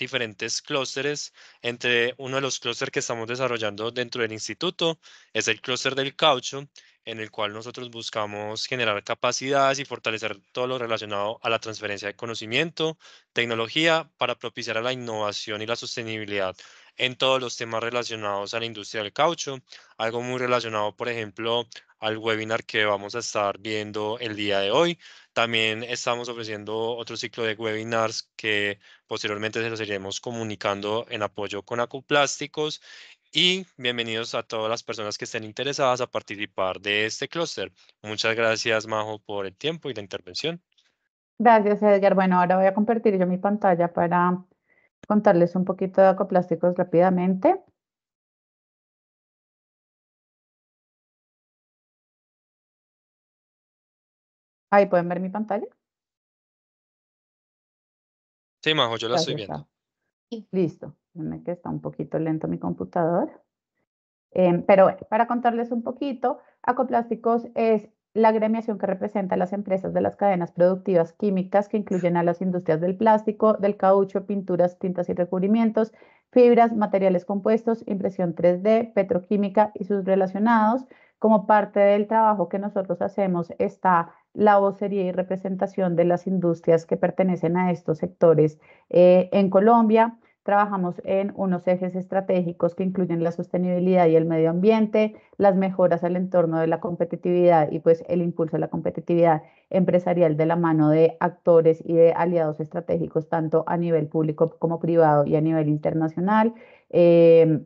diferentes clústeres. Entre uno de los clústeres que estamos desarrollando dentro del instituto es el clúster del caucho, en el cual nosotros buscamos generar capacidades y fortalecer todo lo relacionado a la transferencia de conocimiento, tecnología, para propiciar la innovación y la sostenibilidad en todos los temas relacionados a la industria del caucho, algo muy relacionado, por ejemplo, al webinar que vamos a estar viendo el día de hoy. También estamos ofreciendo otro ciclo de webinars que posteriormente se los iremos comunicando en apoyo con Acuplásticos y bienvenidos a todas las personas que estén interesadas a participar de este clúster. Muchas gracias, Majo, por el tiempo y la intervención. Gracias, Edgar. Bueno, ahora voy a compartir yo mi pantalla para contarles un poquito de acoplásticos rápidamente. Ahí pueden ver mi pantalla. Sí, Majo, yo la estoy viendo. Listo. Déjenme que está un poquito lento mi computador. Em, pero para contarles un poquito, Acoplásticos es la gremiación que representa a las empresas de las cadenas productivas químicas que incluyen a las industrias del plástico, del caucho, pinturas, tintas y recubrimientos, fibras, materiales compuestos, impresión 3D, petroquímica y sus relacionados. Como parte del trabajo que nosotros hacemos está la vocería y representación de las industrias que pertenecen a estos sectores eh, en Colombia. Trabajamos en unos ejes estratégicos que incluyen la sostenibilidad y el medio ambiente, las mejoras al entorno de la competitividad y pues el impulso a la competitividad empresarial de la mano de actores y de aliados estratégicos tanto a nivel público como privado y a nivel internacional. Eh,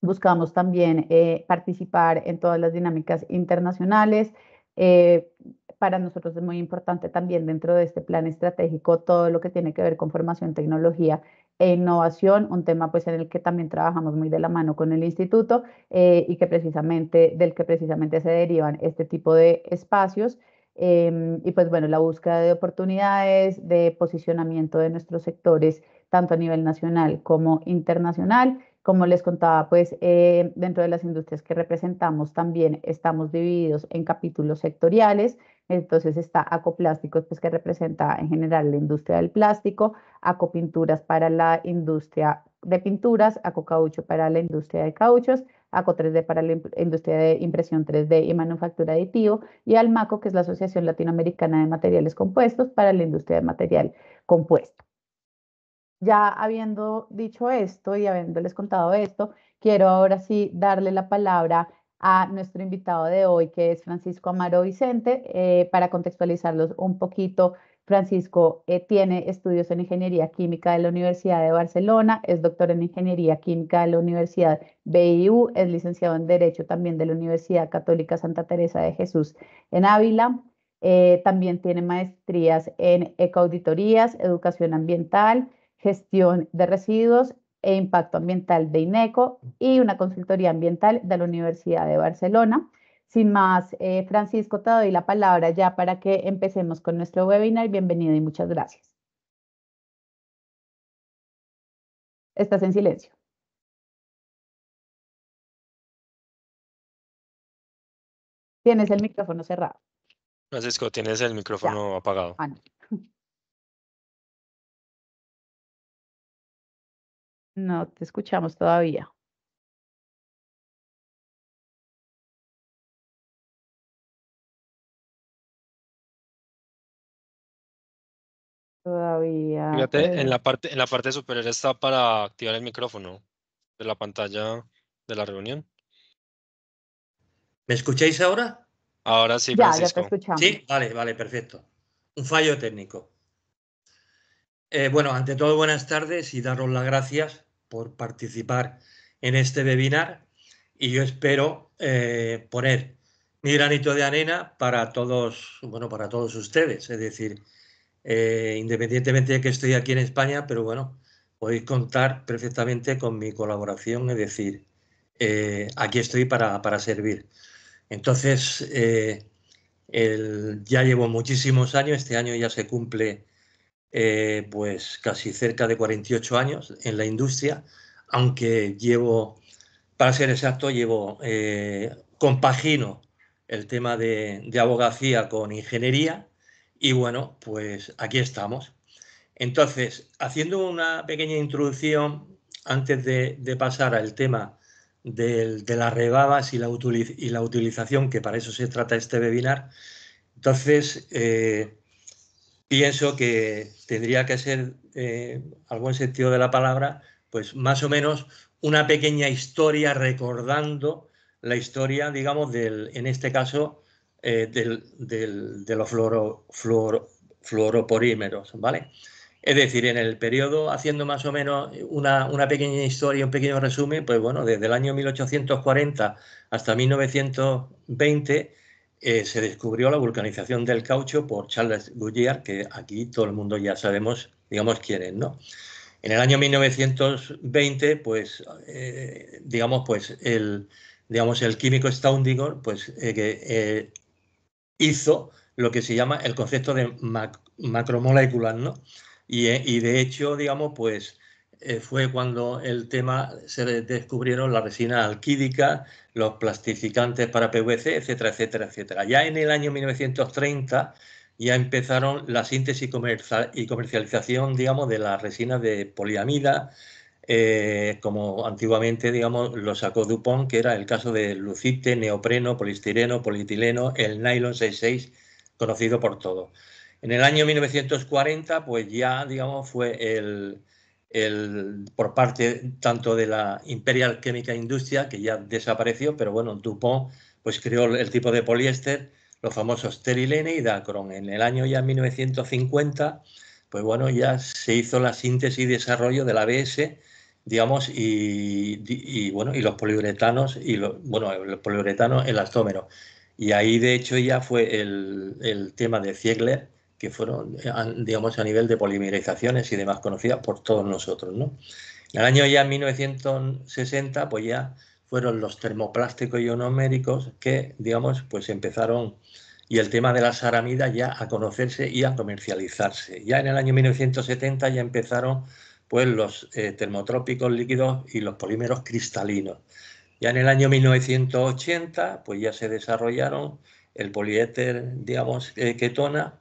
buscamos también eh, participar en todas las dinámicas internacionales. Eh, para nosotros es muy importante también dentro de este plan estratégico todo lo que tiene que ver con formación, tecnología e innovación, un tema pues en el que también trabajamos muy de la mano con el instituto eh, y que precisamente, del que precisamente se derivan este tipo de espacios. Em, y pues bueno, la búsqueda de oportunidades, de posicionamiento de nuestros sectores, tanto a nivel nacional como internacional. Como les contaba, pues eh, dentro de las industrias que representamos también estamos divididos en capítulos sectoriales. Entonces está acoplásticos, pues que representa en general la industria del plástico, acopinturas para la industria de pinturas, acocaucho para la industria de cauchos, ACO 3D para la industria de impresión 3D y manufactura aditivo, y ALMACO, que es la Asociación Latinoamericana de Materiales Compuestos para la industria de material compuesto. Ya habiendo dicho esto y habiéndoles contado esto, quiero ahora sí darle la palabra a nuestro invitado de hoy, que es Francisco Amaro Vicente. Eh, para contextualizarlos un poquito, Francisco eh, tiene estudios en Ingeniería Química de la Universidad de Barcelona, es doctor en Ingeniería Química de la Universidad BIU, es licenciado en Derecho también de la Universidad Católica Santa Teresa de Jesús en Ávila. Eh, también tiene maestrías en ecoauditorías, educación ambiental, gestión de residuos e Impacto Ambiental de INECO y una consultoría ambiental de la Universidad de Barcelona. Sin más, eh, Francisco, te doy la palabra ya para que empecemos con nuestro webinar. Bienvenido y muchas gracias. Estás en silencio. Tienes el micrófono cerrado. Francisco, tienes el micrófono apagado. Ah, No te escuchamos todavía. Todavía. en pues la parte, en la parte superior está para activar el micrófono de la pantalla de la reunión. ¿Me escucháis ahora? Ahora sí, Francisco. Ya, ya te escuchamos. Sí, vale, vale, perfecto. Un fallo técnico. Eh, bueno, ante todo, buenas tardes y daros las gracias por participar en este webinar y yo espero eh, poner mi granito de arena para todos, bueno, para todos ustedes. Es decir, eh, independientemente de que estoy aquí en España, pero bueno, podéis contar perfectamente con mi colaboración, es decir, eh, aquí estoy para, servir. Entonces, ya llevo muchísimos años, este año ya se cumple eh, pues casi cerca de 48 años en la industria, aunque llevo, para ser exacto, llevo, eh, compagino el tema de, abogacía con ingeniería y bueno, pues aquí estamos. Entonces, haciendo una pequeña introducción antes de, pasar al tema de las rebabas y la, utilización, que para eso se trata este webinar, entonces eh, pienso que tendría que ser, eh, al sentido de la palabra, pues más o menos una pequeña historia recordando la historia, digamos, del, en este caso, eh, de los fluoroporímeros, ¿vale? Es decir, en el periodo, haciendo más o menos una, una, pequeña historia, un pequeño resumen, pues bueno, desde el año 1840 hasta 1920 eh, se descubrió la vulcanización del caucho por Charles Goodyear, que aquí todo el mundo ya sabemos, digamos, quién es, ¿no? En el año 1920, pues, eh, digamos, pues el, digamos, el químico Staudinger pues, eh, que hizo lo que se llama el concepto de macromoléculas, ¿no? y, de hecho, digamos, pues, eh, fue cuando el tema se descubrieron la resina alquídica, los plastificantes para PVC, etcétera, etcétera, etcétera. Ya en el año 1930 ya empezaron la síntesis y comercialización, digamos, de las resinas de poliamida, eh, como antiguamente, digamos, lo sacó Dupont, que era el caso de lucite, neopreno, polistireno, polietileno, el nylon 66, conocido por todos. En el año 1940, pues ya, digamos, fue el, el, por parte tanto de la Imperial Química Industria, que ya desapareció, pero bueno, Dupont pues creó el, tipo de poliéster, los famosos terilene y dacron. En el año ya 1950, pues bueno, ya se hizo la síntesis y desarrollo del ABS, digamos, y, bueno, y los poliuretanos, y bueno, el poliuretano el astómero. Y ahí, de hecho, ya fue el, el tema de Ziegler, que fueron, eh, digamos, a nivel de polimerizaciones y demás conocidas por todos nosotros, ¿no? En el año ya 1960, pues ya fueron los termoplásticos ionoméricos que, digamos, pues empezaron y el tema de las aramidas ya a conocerse y a comercializarse. Ya en el año 1970 ya empezaron pues los eh, termotrópicos líquidos y los polímeros cristalinos. Ya en el año 1980 pues ya se desarrollaron el poliéter, digamos, eh, ketona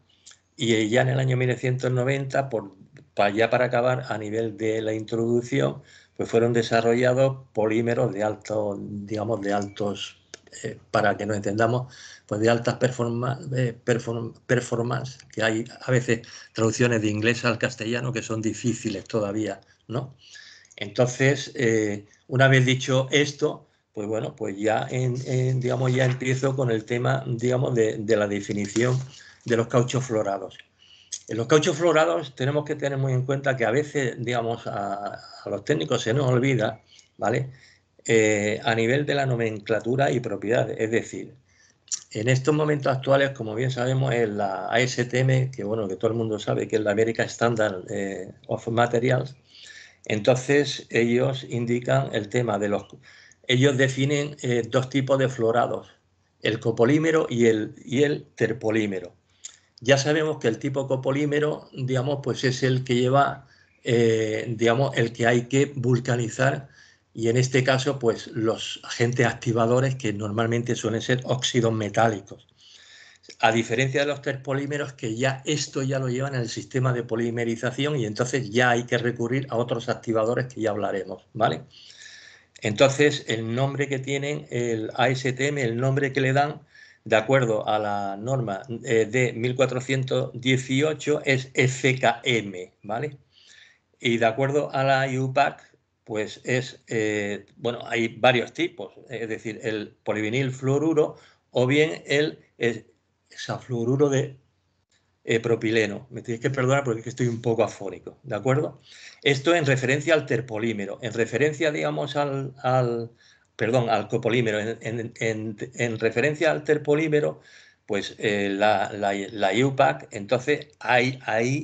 y ya en el año 1990, por, para ya para acabar, a nivel de la introducción, pues fueron desarrollados polímeros de alto, digamos, de altos, eh, para que nos entendamos, pues de altas performance performance, que hay a veces traducciones de inglés al castellano que son difíciles todavía, ¿no? Entonces, eh, una vez dicho esto, pues bueno, pues ya, en, digamos, ya empiezo con el tema, digamos, de, de la definición de los cauchos florados. En los cauchos florados tenemos que tener muy en cuenta que a veces, digamos, a, los técnicos se nos olvida, ¿vale? Eh, a nivel de la nomenclatura y propiedades. Es decir, en estos momentos actuales, como bien sabemos, en la ASTM, que bueno, que todo el mundo sabe que es la American Standard eh, of Materials, entonces ellos indican el tema de los... Ellos definen eh, dos tipos de florados, el copolímero y el, y el terpolímero ya sabemos que el tipo copolímero, digamos, pues es el que lleva, eh, digamos, el que hay que vulcanizar y en este caso, pues los agentes activadores que normalmente suelen ser óxidos metálicos. A diferencia de los terpolímeros que ya esto ya lo llevan en el sistema de polimerización y entonces ya hay que recurrir a otros activadores que ya hablaremos, ¿vale? Entonces, el nombre que tienen el ASTM, el nombre que le dan, de acuerdo a la norma eh, de 1418, es FKM, e ¿vale? Y de acuerdo a la IUPAC, pues es, eh, bueno, hay varios tipos, es decir, el polivinil fluoruro o bien el hexafluoruro de eh, propileno. Me tenéis que perdonar porque estoy un poco afónico, ¿de acuerdo? Esto en referencia al terpolímero, en referencia, digamos, al perdón, al copolímero. En, referencia al terpolímero, pues eh, la, la, IUPAC, entonces ahí,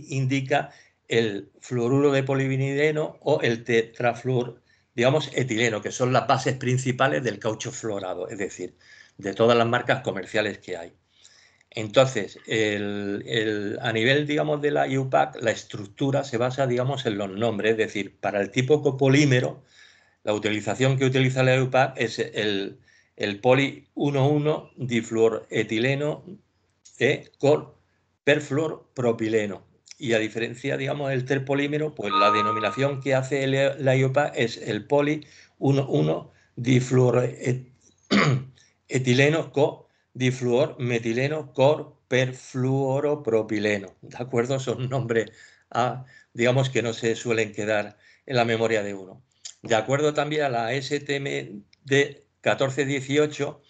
indica el fluoruro de polivinileno o el tetrafluor, digamos, etileno, que son las bases principales del caucho florado, es decir, de todas las marcas comerciales que hay. Entonces, a nivel, digamos, de la IUPAC, la estructura se basa, digamos, en los nombres, es decir, para el tipo copolímero la utilización que utiliza la EUPAC es el, poli 1,1 difluoretileno eh, con perfluorpropileno. Y a diferencia, digamos, del terpolímero, pues la denominación que hace la IUPAC es el poli 1,1 difluoretileno co difluormetileno cor perfluoropropileno. ¿De acuerdo? Son nombres, ah, digamos, que no se suelen quedar en la memoria de uno. De acuerdo también a la STM de 1418,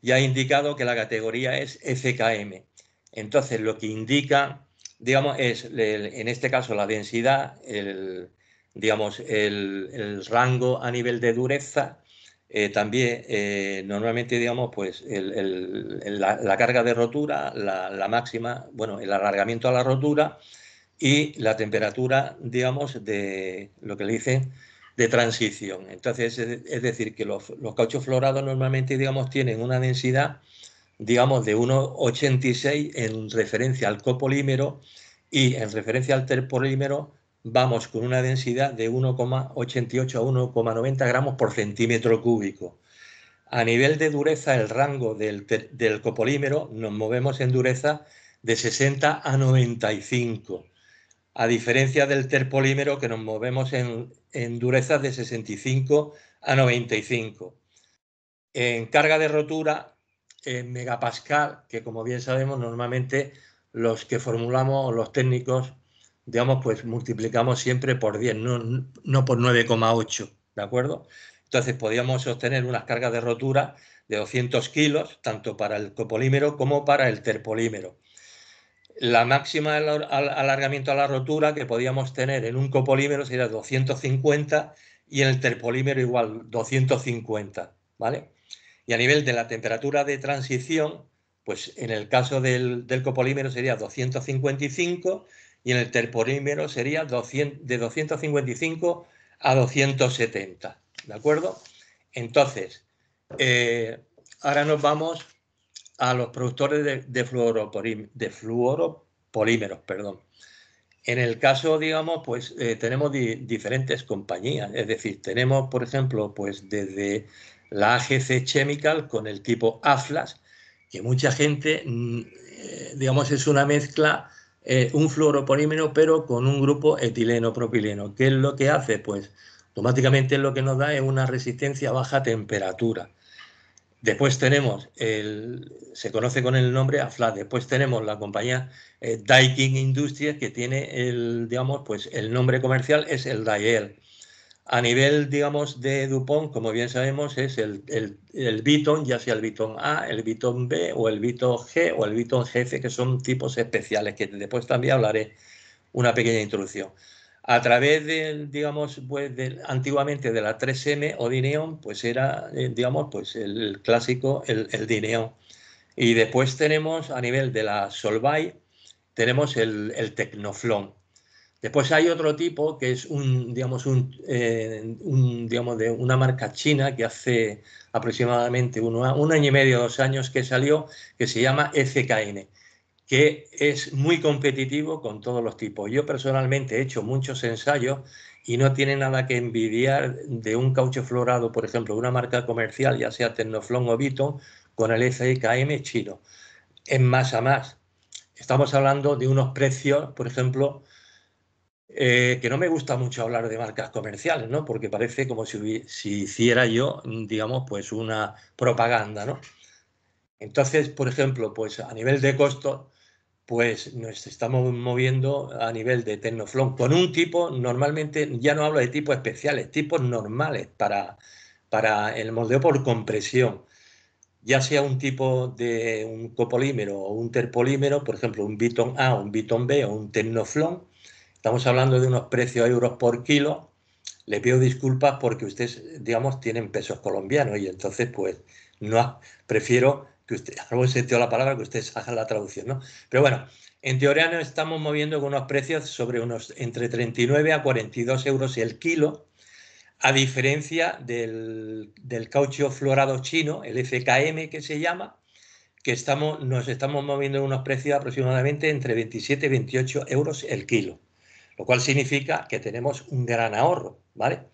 ya ha indicado que la categoría es FKM. Entonces, lo que indica, digamos, es en este caso la densidad, el, digamos, el, rango a nivel de dureza, eh, también eh, normalmente, digamos, pues la, carga de rotura, la, la máxima, bueno, el alargamiento a la rotura y la temperatura, digamos, de lo que le dicen de transición. Entonces, es decir, que los, cauchos florados normalmente, digamos, tienen una densidad, digamos, de 1,86 en referencia al copolímero y en referencia al terpolímero vamos con una densidad de 1,88 a 1,90 gramos por centímetro cúbico. A nivel de dureza, el rango del, del copolímero nos movemos en dureza de 60 a 95 a diferencia del terpolímero que nos movemos en, durezas de 65 a 95. En carga de rotura, en megapascal, que como bien sabemos normalmente los que formulamos, los técnicos, digamos, pues multiplicamos siempre por 10, no, no por 9,8, ¿de acuerdo? Entonces podíamos obtener unas cargas de rotura de 200 kilos, tanto para el copolímero como para el terpolímero. La máxima alargamiento a la rotura que podíamos tener en un copolímero sería 250 y en el terpolímero igual 250, ¿vale? Y a nivel de la temperatura de transición, pues en el caso del, del copolímero sería 255 y en el terpolímero sería de 255 a 270, ¿de acuerdo? Entonces, eh, ahora nos vamos a los productores de, de, fluoropolímeros. Perdón. En el caso, digamos, pues eh, tenemos diferentes compañías, es decir, tenemos, por ejemplo, pues desde la AGC Chemical con el tipo AFLAS, que mucha gente, mm, eh, digamos, es una mezcla, eh, un fluoropolímero, pero con un grupo etileno-propileno. ¿Qué es lo que hace? Pues automáticamente lo que nos da es una resistencia a baja temperatura. Después tenemos, el, se conoce con el nombre AFLA, después tenemos la compañía eh, Daikin Industries que tiene el, digamos, pues el nombre comercial es el Daiel. A nivel, digamos, de Dupont, como bien sabemos, es el, el, el Biton, ya sea el Biton A, el Biton B o el Biton G o el Biton GF, que son tipos especiales, que después también hablaré una pequeña introducción a través de, digamos, pues antiguamente de la 3M o Dineon, pues era, eh, digamos, pues el clásico, el, Dineon. Y después tenemos a nivel de la Solvay, tenemos el, Tecnoflon. Después hay otro tipo que es un, digamos, un, eh, digamos, de una marca china que hace aproximadamente un año y medio, dos años que salió, que se llama FKN. E que es muy competitivo con todos los tipos. Yo personalmente he hecho muchos ensayos y no tiene nada que envidiar de un caucho florado, por ejemplo, una marca comercial, ya sea Tecnoflon o Vito, con el FIKM chino. Es más a más. Estamos hablando de unos precios, por ejemplo, eh, que no me gusta mucho hablar de marcas comerciales, ¿no? Porque parece como si, si hiciera yo, digamos, pues una propaganda, ¿no? Entonces, por ejemplo, pues a nivel de costo, pues nos estamos moviendo a nivel de Tecnoflon con un tipo, normalmente, ya no hablo de tipos especiales, tipos normales para, para el moldeo por compresión, ya sea un tipo de un copolímero o un terpolímero, por ejemplo, un Biton A, un Biton B o un Tecnoflon, estamos hablando de unos precios euros por kilo, le pido disculpas porque ustedes, digamos, tienen pesos colombianos y entonces, pues, no prefiero que usted, la palabra, que ustedes hagan la traducción, ¿no? Pero bueno, en teoría nos estamos moviendo con unos precios sobre unos entre 39 a 42 euros el kilo, a diferencia del, caucho florado chino, el FKM que se llama, que estamos, nos estamos moviendo en unos precios aproximadamente entre 27 y 28 euros el kilo, lo cual significa que tenemos un gran ahorro, ¿vale?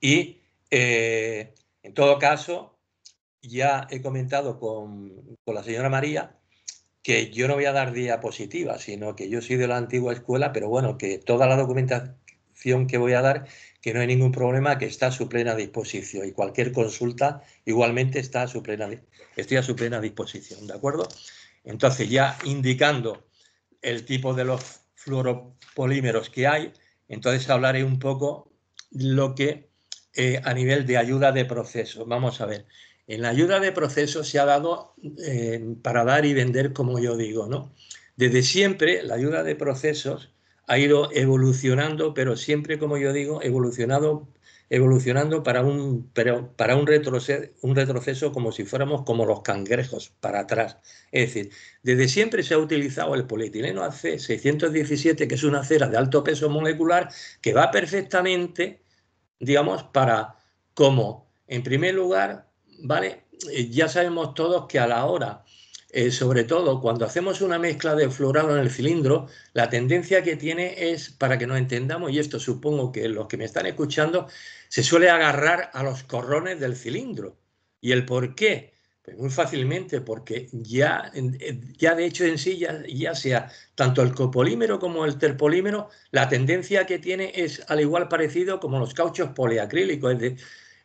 Y eh, en todo caso, ya he comentado con, la señora María que yo no voy a dar diapositivas, sino que yo soy de la antigua escuela, pero bueno, que toda la documentación que voy a dar, que no hay ningún problema, que está a su plena disposición y cualquier consulta igualmente está a su plena, estoy a su plena disposición, ¿de acuerdo? Entonces ya indicando el tipo de los fluoropolímeros que hay, entonces hablaré un poco lo que eh, a nivel de ayuda de proceso. Vamos a ver, en la ayuda de procesos se ha dado eh, para dar y vender, como yo digo, ¿no? Desde siempre la ayuda de procesos ha ido evolucionando, pero siempre, como yo digo, evolucionando para un, para un, retroceso, un retroceso como si fuéramos como los cangrejos, para atrás. Es decir, desde siempre se ha utilizado el polietileno AC617, que es una cera de alto peso molecular, que va perfectamente, digamos, para como, en primer lugar, ¿vale? Eh, ya sabemos todos que a la hora, eh, sobre todo cuando hacemos una mezcla de fluorano en el cilindro, la tendencia que tiene es, para que nos entendamos, y esto supongo que los que me están escuchando, se suele agarrar a los corrones del cilindro. ¿Y el por qué? Pues muy fácilmente, porque ya, eh, ya de hecho en sí, ya, sea tanto el copolímero como el terpolímero, la tendencia que tiene es al igual parecido como los cauchos poliacrílicos,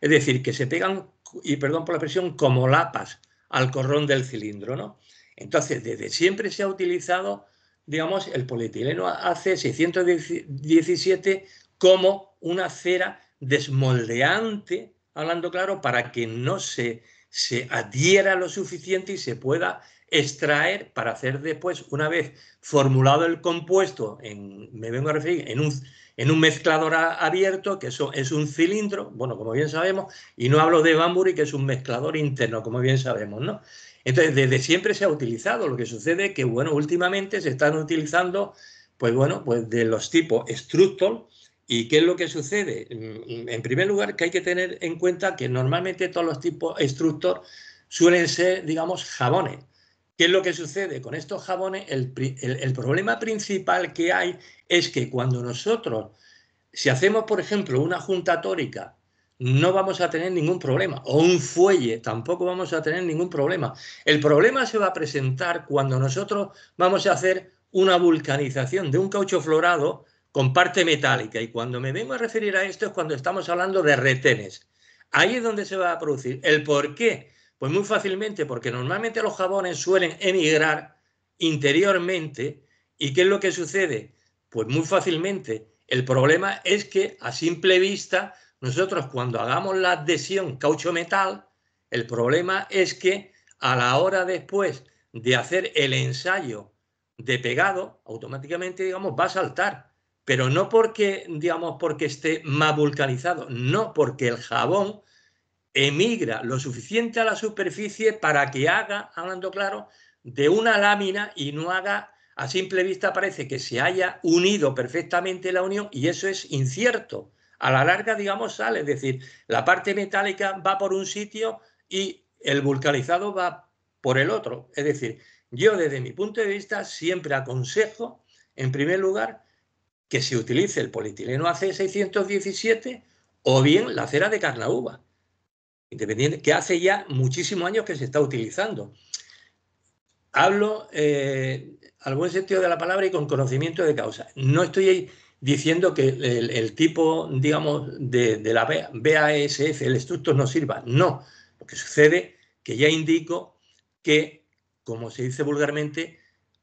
es decir, que se pegan y perdón por la expresión, como lapas al corrón del cilindro, ¿no? Entonces, desde siempre se ha utilizado, digamos, el polietileno AC617 como una cera desmoldeante, hablando claro, para que no se, se adhiera lo suficiente y se pueda extraer para hacer después, una vez formulado el compuesto, en, me vengo a referir, en un, en un mezclador abierto, que eso es un cilindro, bueno, como bien sabemos, y no hablo de bambury, que es un mezclador interno, como bien sabemos, ¿no? Entonces, desde siempre se ha utilizado, lo que sucede es que, bueno, últimamente se están utilizando, pues bueno, pues de los tipos Structol, ¿Y qué es lo que sucede? Mm, en primer lugar, que hay que tener en cuenta que normalmente todos los tipos Structor suelen ser, digamos, jabones. ¿Qué es lo que sucede con estos jabones? El, problema principal que hay es que cuando nosotros, si hacemos, por ejemplo, una junta tórica, no vamos a tener ningún problema, o un fuelle, tampoco vamos a tener ningún problema. El problema se va a presentar cuando nosotros vamos a hacer una vulcanización de un caucho florado con parte metálica, y cuando me vengo a referir a esto es cuando estamos hablando de retenes. Ahí es donde se va a producir el por qué pues muy fácilmente, porque normalmente los jabones suelen emigrar interiormente. ¿Y qué es lo que sucede? Pues muy fácilmente. El problema es que a simple vista, nosotros cuando hagamos la adhesión caucho-metal, el problema es que a la hora después de hacer el ensayo de pegado, automáticamente, digamos, va a saltar. Pero no porque, digamos, porque esté más vulcanizado, no porque el jabón emigra lo suficiente a la superficie para que haga, hablando claro, de una lámina y no haga, a simple vista parece que se haya unido perfectamente la unión y eso es incierto. A la larga, digamos, sale, es decir, la parte metálica va por un sitio y el vulcanizado va por el otro. Es decir, yo desde mi punto de vista siempre aconsejo, en primer lugar, que se utilice el polietileno AC617 o bien la cera de carnauba independiente, que hace ya muchísimos años que se está utilizando. Hablo eh, al buen sentido de la palabra y con conocimiento de causa. No estoy diciendo que el, tipo, digamos, de, la BASF, el estructo, no sirva. No. Lo que sucede que ya indico que, como se dice vulgarmente,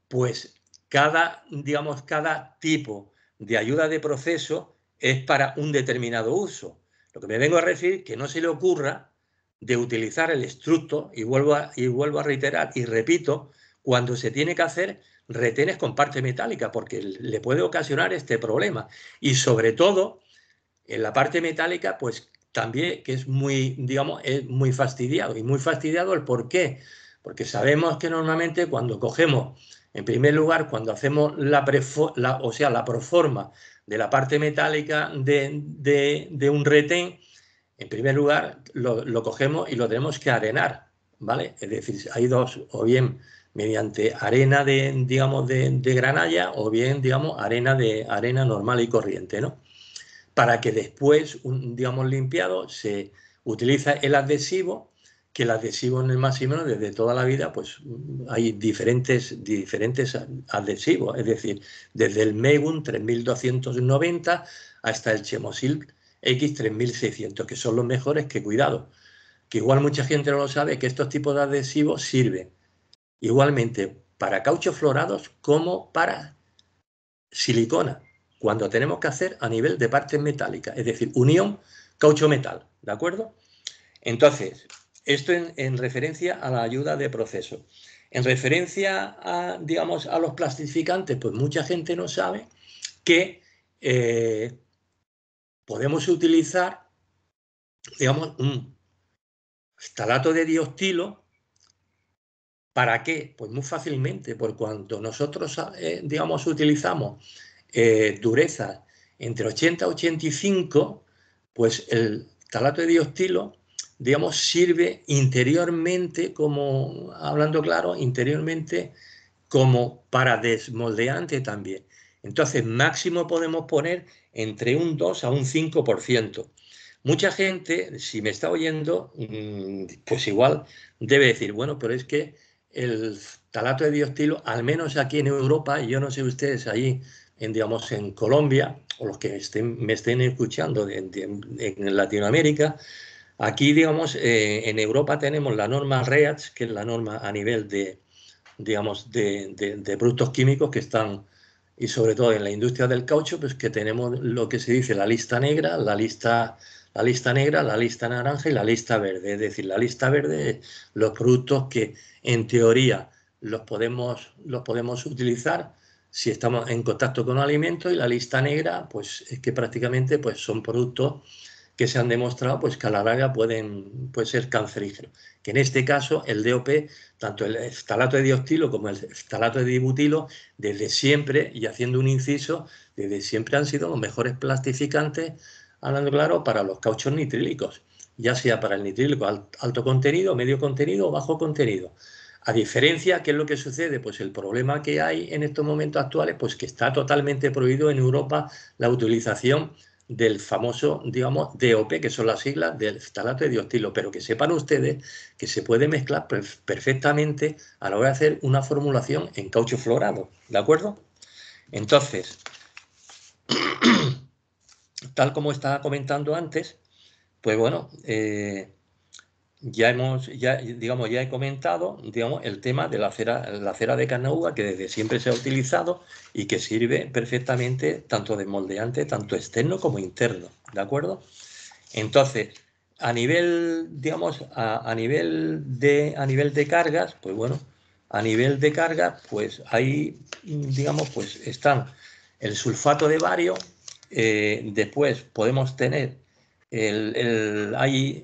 pues cada, digamos, cada tipo de ayuda de proceso es para un determinado uso. Lo que me vengo a referir que no se le ocurra de utilizar el estructo, y vuelvo, a, y vuelvo a reiterar y repito, cuando se tiene que hacer retenes con parte metálica, porque le puede ocasionar este problema. Y sobre todo, en la parte metálica, pues también que es muy, digamos, es muy fastidiado. Y muy fastidiado el por qué. Porque sabemos que normalmente cuando cogemos, en primer lugar, cuando hacemos la, o sea, la proforma de la parte metálica de, de, un retén, en primer lugar, lo, cogemos y lo tenemos que arenar, ¿vale? Es decir, hay dos, o bien mediante arena de, digamos, de, granalla, o bien, digamos, arena de arena normal y corriente, ¿no? Para que después, un, digamos, limpiado, se utiliza el adhesivo, que el adhesivo en el más menos desde toda la vida, pues hay diferentes, diferentes adhesivos, es decir, desde el Megun 3290 hasta el Chemosil X3600, que son los mejores que cuidado, que igual mucha gente no lo sabe, que estos tipos de adhesivos sirven igualmente para cauchos florados como para silicona, cuando tenemos que hacer a nivel de partes metálicas, es decir, unión caucho-metal, ¿de acuerdo? Entonces, esto en, referencia a la ayuda de proceso. En referencia a, digamos, a los plastificantes, pues mucha gente no sabe que eh, podemos utilizar, digamos, un talato de diostilo. ¿Para qué? Pues muy fácilmente, por cuanto nosotros, eh, digamos, utilizamos eh, durezas entre 80 y 85, pues el talato de diostilo, digamos, sirve interiormente como, hablando claro, interiormente como para desmoldeante también. Entonces, máximo podemos poner entre un 2 a un 5%. Mucha gente, si me está oyendo, mm, pues igual debe decir, bueno, pero es que el talato de diostilo, al menos aquí en Europa, yo no sé ustedes allí, en, digamos, en Colombia, o los que me estén escuchando en Latinoamérica, aquí, digamos, eh, en Europa tenemos la norma REACH, que es la norma a nivel de, digamos, de, de productos químicos que están y sobre todo en la industria del caucho, pues que tenemos lo que se dice la lista negra, la lista, la lista negra, la lista naranja y la lista verde. Es decir, la lista verde, los productos que en teoría los podemos, los podemos utilizar si estamos en contacto con alimentos y la lista negra, pues es que prácticamente pues, son productos que se han demostrado pues, que a la larga pueden, ser cancerígeno Que en este caso el DOP, tanto el estalato de dioctilo como el estalato de dibutilo, desde siempre, y haciendo un inciso, desde siempre han sido los mejores plastificantes, hablando claro, para los cauchos nitrílicos, ya sea para el nitrílico alto contenido, medio contenido o bajo contenido. A diferencia, ¿qué es lo que sucede? Pues el problema que hay en estos momentos actuales, pues que está totalmente prohibido en Europa la utilización del famoso, digamos, DOP, que son las siglas del estalato de diostilo, pero que sepan ustedes que se puede mezclar perfectamente a la hora de hacer una formulación en caucho florado, ¿de acuerdo? Entonces, tal como estaba comentando antes, pues bueno, eh, ya hemos, ya, digamos, ya he comentado digamos, el tema de la cera, la cera de carnauga que desde siempre se ha utilizado y que sirve perfectamente tanto de moldeante, tanto externo como interno, ¿de acuerdo? Entonces, a nivel, digamos, a, nivel de, a nivel de cargas, pues bueno, a nivel de cargas, pues ahí, digamos, pues están el sulfato de bario, eh, después podemos tener el, el hay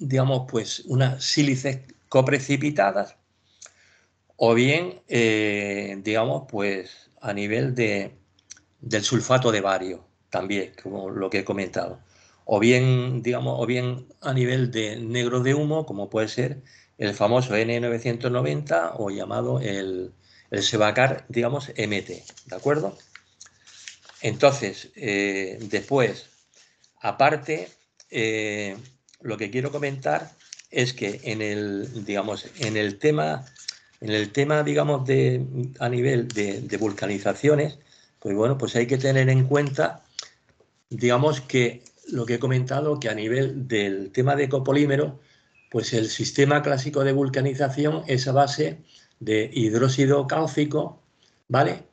digamos, pues unas sílices coprecipitadas o bien, eh, digamos, pues a nivel de, del sulfato de bario, también, como lo que he comentado, o bien, digamos, o bien a nivel de negro de humo, como puede ser el famoso N990 o llamado el, Sebacar, digamos, MT, ¿de acuerdo? Entonces, eh, después, aparte, eh, lo que quiero comentar es que en el, digamos, en el tema, en el tema, digamos, de, a nivel de, vulcanizaciones, pues bueno, pues hay que tener en cuenta, digamos, que lo que he comentado, que a nivel del tema de copolímero, pues el sistema clásico de vulcanización es a base de hidróxido cálcico, ¿vale?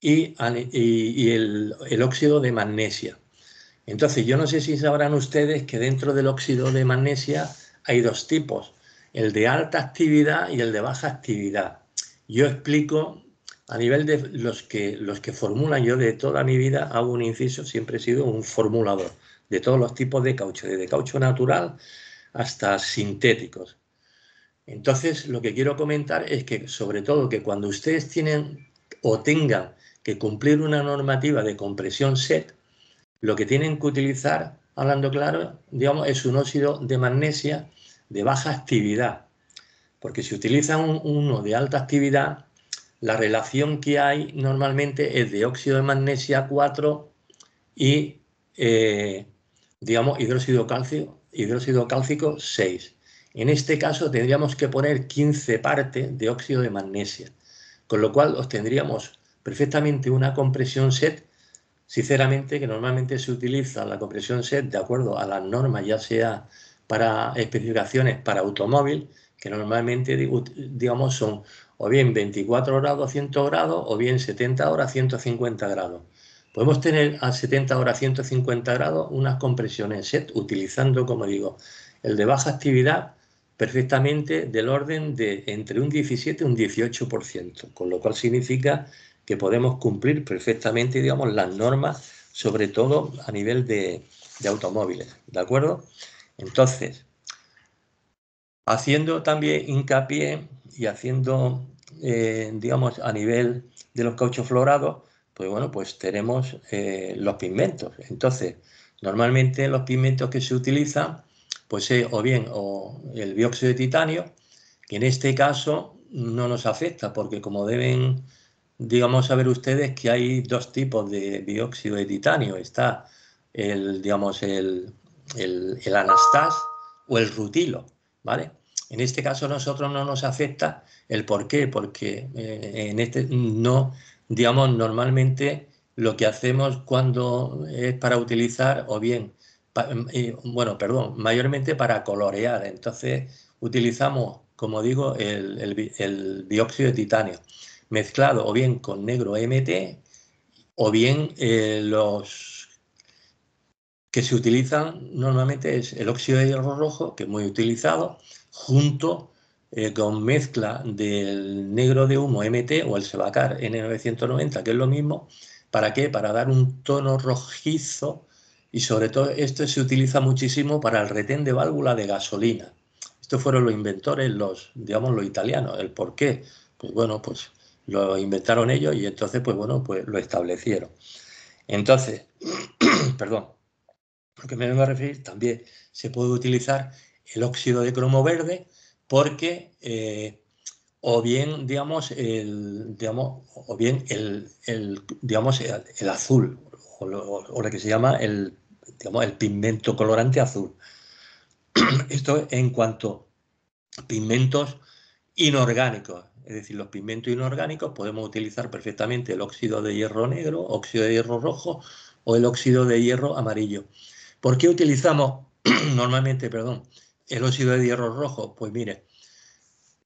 Y, el, óxido de magnesia. Entonces, yo no sé si sabrán ustedes que dentro del óxido de magnesia hay dos tipos, el de alta actividad y el de baja actividad. Yo explico a nivel de los que, los que formulan, yo de toda mi vida hago un inciso, siempre he sido un formulador de todos los tipos de caucho, desde caucho natural hasta sintéticos. Entonces, lo que quiero comentar es que, sobre todo, que cuando ustedes tienen o tengan que cumplir una normativa de compresión SET, lo que tienen que utilizar, hablando claro, digamos, es un óxido de magnesia de baja actividad. Porque si utilizan uno de alta actividad, la relación que hay normalmente es de óxido de magnesia 4 y, eh, digamos, hidróxido hidróxido cálcico 6. En este caso tendríamos que poner 15 partes de óxido de magnesia, con lo cual obtendríamos perfectamente una compresión set sinceramente, que normalmente se utiliza la compresión set de acuerdo a las normas, ya sea para especificaciones para automóvil, que normalmente, digamos, son o bien 24 grados a 100 grados o bien 70 horas a 150 grados. Podemos tener a 70 horas 150 grados unas compresiones set utilizando, como digo, el de baja actividad perfectamente del orden de entre un 17 y un 18%, con lo cual significa que podemos cumplir perfectamente, digamos, las normas, sobre todo a nivel de, automóviles, ¿de acuerdo? Entonces, haciendo también hincapié y haciendo, eh, digamos, a nivel de los cauchos florados, pues bueno, pues tenemos eh, los pigmentos. Entonces, normalmente los pigmentos que se utilizan, pues o bien o el dióxido de titanio, que en este caso no nos afecta porque como deben digamos, ver ustedes que hay dos tipos de dióxido de titanio. Está el, digamos, el, el, anastas o el rutilo, ¿vale? En este caso a nosotros no nos afecta el por qué, porque eh, en este no, digamos, normalmente lo que hacemos cuando es para utilizar o bien, eh, bueno, perdón, mayormente para colorear. Entonces utilizamos, como digo, el dióxido de titanio mezclado o bien con negro e MT o bien eh, los que se utilizan normalmente es el óxido de hierro rojo, que es muy utilizado, junto eh, con mezcla del negro de humo e MT o el Sebacar N990, que es lo mismo. ¿Para qué? Para dar un tono rojizo y sobre todo esto se utiliza muchísimo para el retén de válvula de gasolina. Estos fueron los inventores, los, digamos, los italianos. ¿El por qué? Pues bueno, pues lo inventaron ellos y entonces, pues bueno, pues lo establecieron. Entonces, perdón, lo que me vengo a referir, también se puede utilizar el óxido de cromo verde porque eh, o bien, digamos, el, digamos, o bien el, digamos, el, azul, o lo, que se llama el, digamos, el pigmento colorante azul. Esto en cuanto a pigmentos inorgánicos es decir, los pigmentos inorgánicos, podemos utilizar perfectamente el óxido de hierro negro, óxido de hierro rojo o el óxido de hierro amarillo. ¿Por qué utilizamos normalmente, perdón, el óxido de hierro rojo? Pues mire,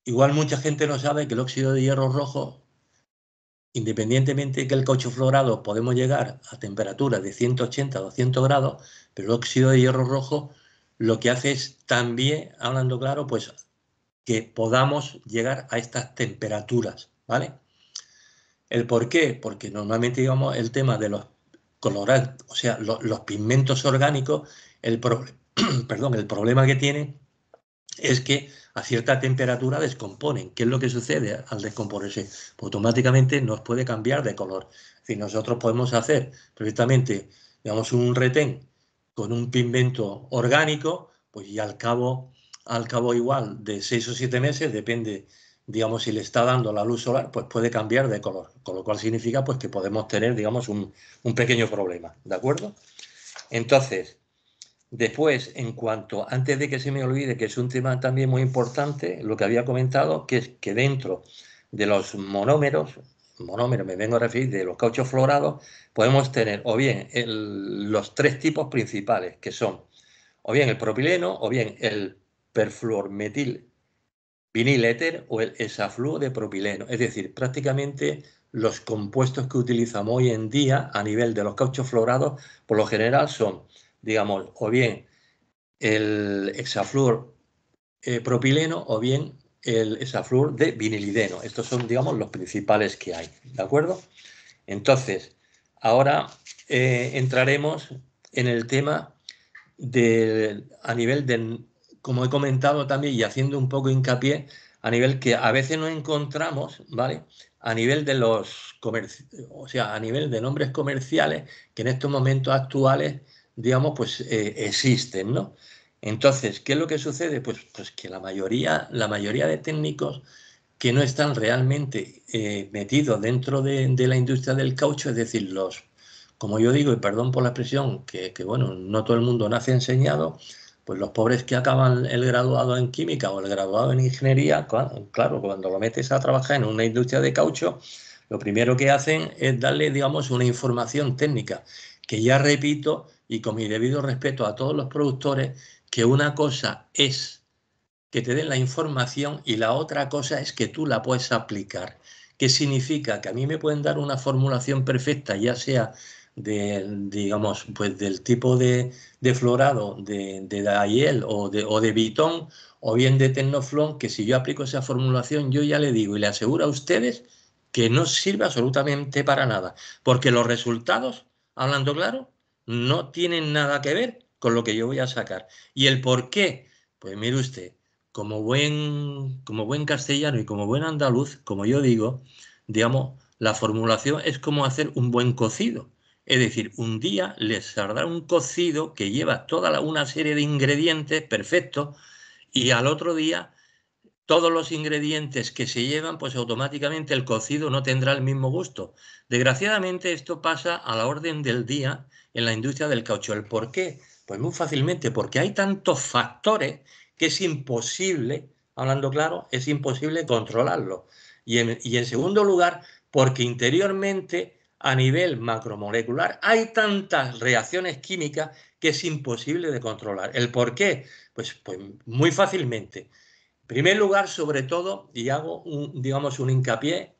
igual mucha gente no sabe que el óxido de hierro rojo, independientemente que el caucho florado podemos llegar a temperaturas de 180 200 grados, pero el óxido de hierro rojo lo que hace es también, hablando claro, pues que podamos llegar a estas temperaturas, ¿vale? ¿El por qué? Porque normalmente, digamos, el tema de los colorantes, o sea, los pigmentos orgánicos, el, problema, perdón, el problema que tienen es que a cierta temperatura descomponen. ¿Qué es lo que sucede al descomponerse? Pues automáticamente nos puede cambiar de color. Si nosotros podemos hacer perfectamente, digamos, un retén con un pigmento orgánico, pues y al cabo al cabo igual de seis o siete meses, depende, digamos, si le está dando la luz solar, pues puede cambiar de color, con lo cual significa pues que podemos tener, digamos, un, pequeño problema, ¿de acuerdo? Entonces, después, en cuanto, antes de que se me olvide, que es un tema también muy importante, lo que había comentado, que es que dentro de los monómeros, monómeros me vengo a referir, de los cauchos florados, podemos tener o bien los tres tipos principales, que son o bien el propileno, o bien el perfluormetil vinil éter o el exafluor de propileno, es decir, prácticamente los compuestos que utilizamos hoy en día a nivel de los cauchos florados, por lo general son, digamos, o bien el hexafluor eh, propileno o bien el hexafluor de vinilideno. Estos son, digamos, los principales que hay, ¿de acuerdo? Entonces, ahora eh, entraremos en el tema a nivel de como he comentado también y haciendo un poco hincapié a nivel que a veces no encontramos, ¿vale? A nivel de los o sea, a nivel de nombres comerciales que en estos momentos actuales, digamos, pues eh, existen, ¿no? Entonces, ¿qué es lo que sucede? Pues, pues que la mayoría, la mayoría de técnicos que no están realmente eh, metidos dentro de, la industria del caucho, es decir, los, como yo digo, y perdón por la expresión, que, que bueno, no todo el mundo nace enseñado, pues los pobres que acaban el graduado en química o el graduado en ingeniería, claro, cuando lo metes a trabajar en una industria de caucho, lo primero que hacen es darle, digamos, una información técnica, que ya repito, y con mi debido respeto a todos los productores, que una cosa es que te den la información y la otra cosa es que tú la puedes aplicar. ¿Qué significa? Que a mí me pueden dar una formulación perfecta, ya sea digamos, pues del tipo de, de florado de, de Dayel o de, o de Bitón o bien de Tecnoflon, que si yo aplico esa formulación, yo ya le digo y le aseguro a ustedes que no sirve absolutamente para nada, porque los resultados, hablando claro, no tienen nada que ver con lo que yo voy a sacar. ¿Y el por qué? Pues mire usted, como buen, como buen castellano y como buen andaluz, como yo digo, digamos, la formulación es como hacer un buen cocido. Es decir, un día les saldrá un cocido que lleva toda una serie de ingredientes perfectos y al otro día todos los ingredientes que se llevan, pues automáticamente el cocido no tendrá el mismo gusto. Desgraciadamente esto pasa a la orden del día en la industria del caucho. ¿El por qué? Pues muy fácilmente, porque hay tantos factores que es imposible, hablando claro, es imposible controlarlo. y en segundo lugar, porque interiormente a nivel macromolecular hay tantas reacciones químicas que es imposible de controlar. ¿El por qué? Pues, pues, muy fácilmente. En primer lugar, sobre todo, y hago un, digamos, un hincapié,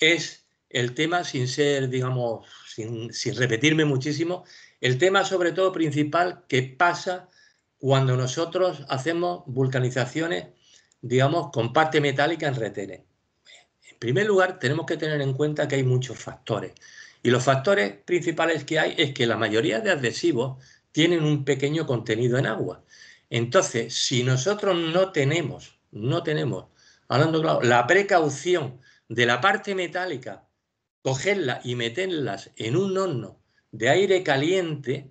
es el tema, sin ser, digamos, sin, repetirme muchísimo, el tema sobre todo principal que pasa cuando nosotros hacemos vulcanizaciones, digamos, con parte metálica en retenes. En primer lugar, tenemos que tener en cuenta que hay muchos factores. Y los factores principales que hay es que la mayoría de adhesivos tienen un pequeño contenido en agua. Entonces, si nosotros no tenemos, no tenemos, hablando claro, la precaución de la parte metálica, cogerla y meterlas en un horno de aire caliente,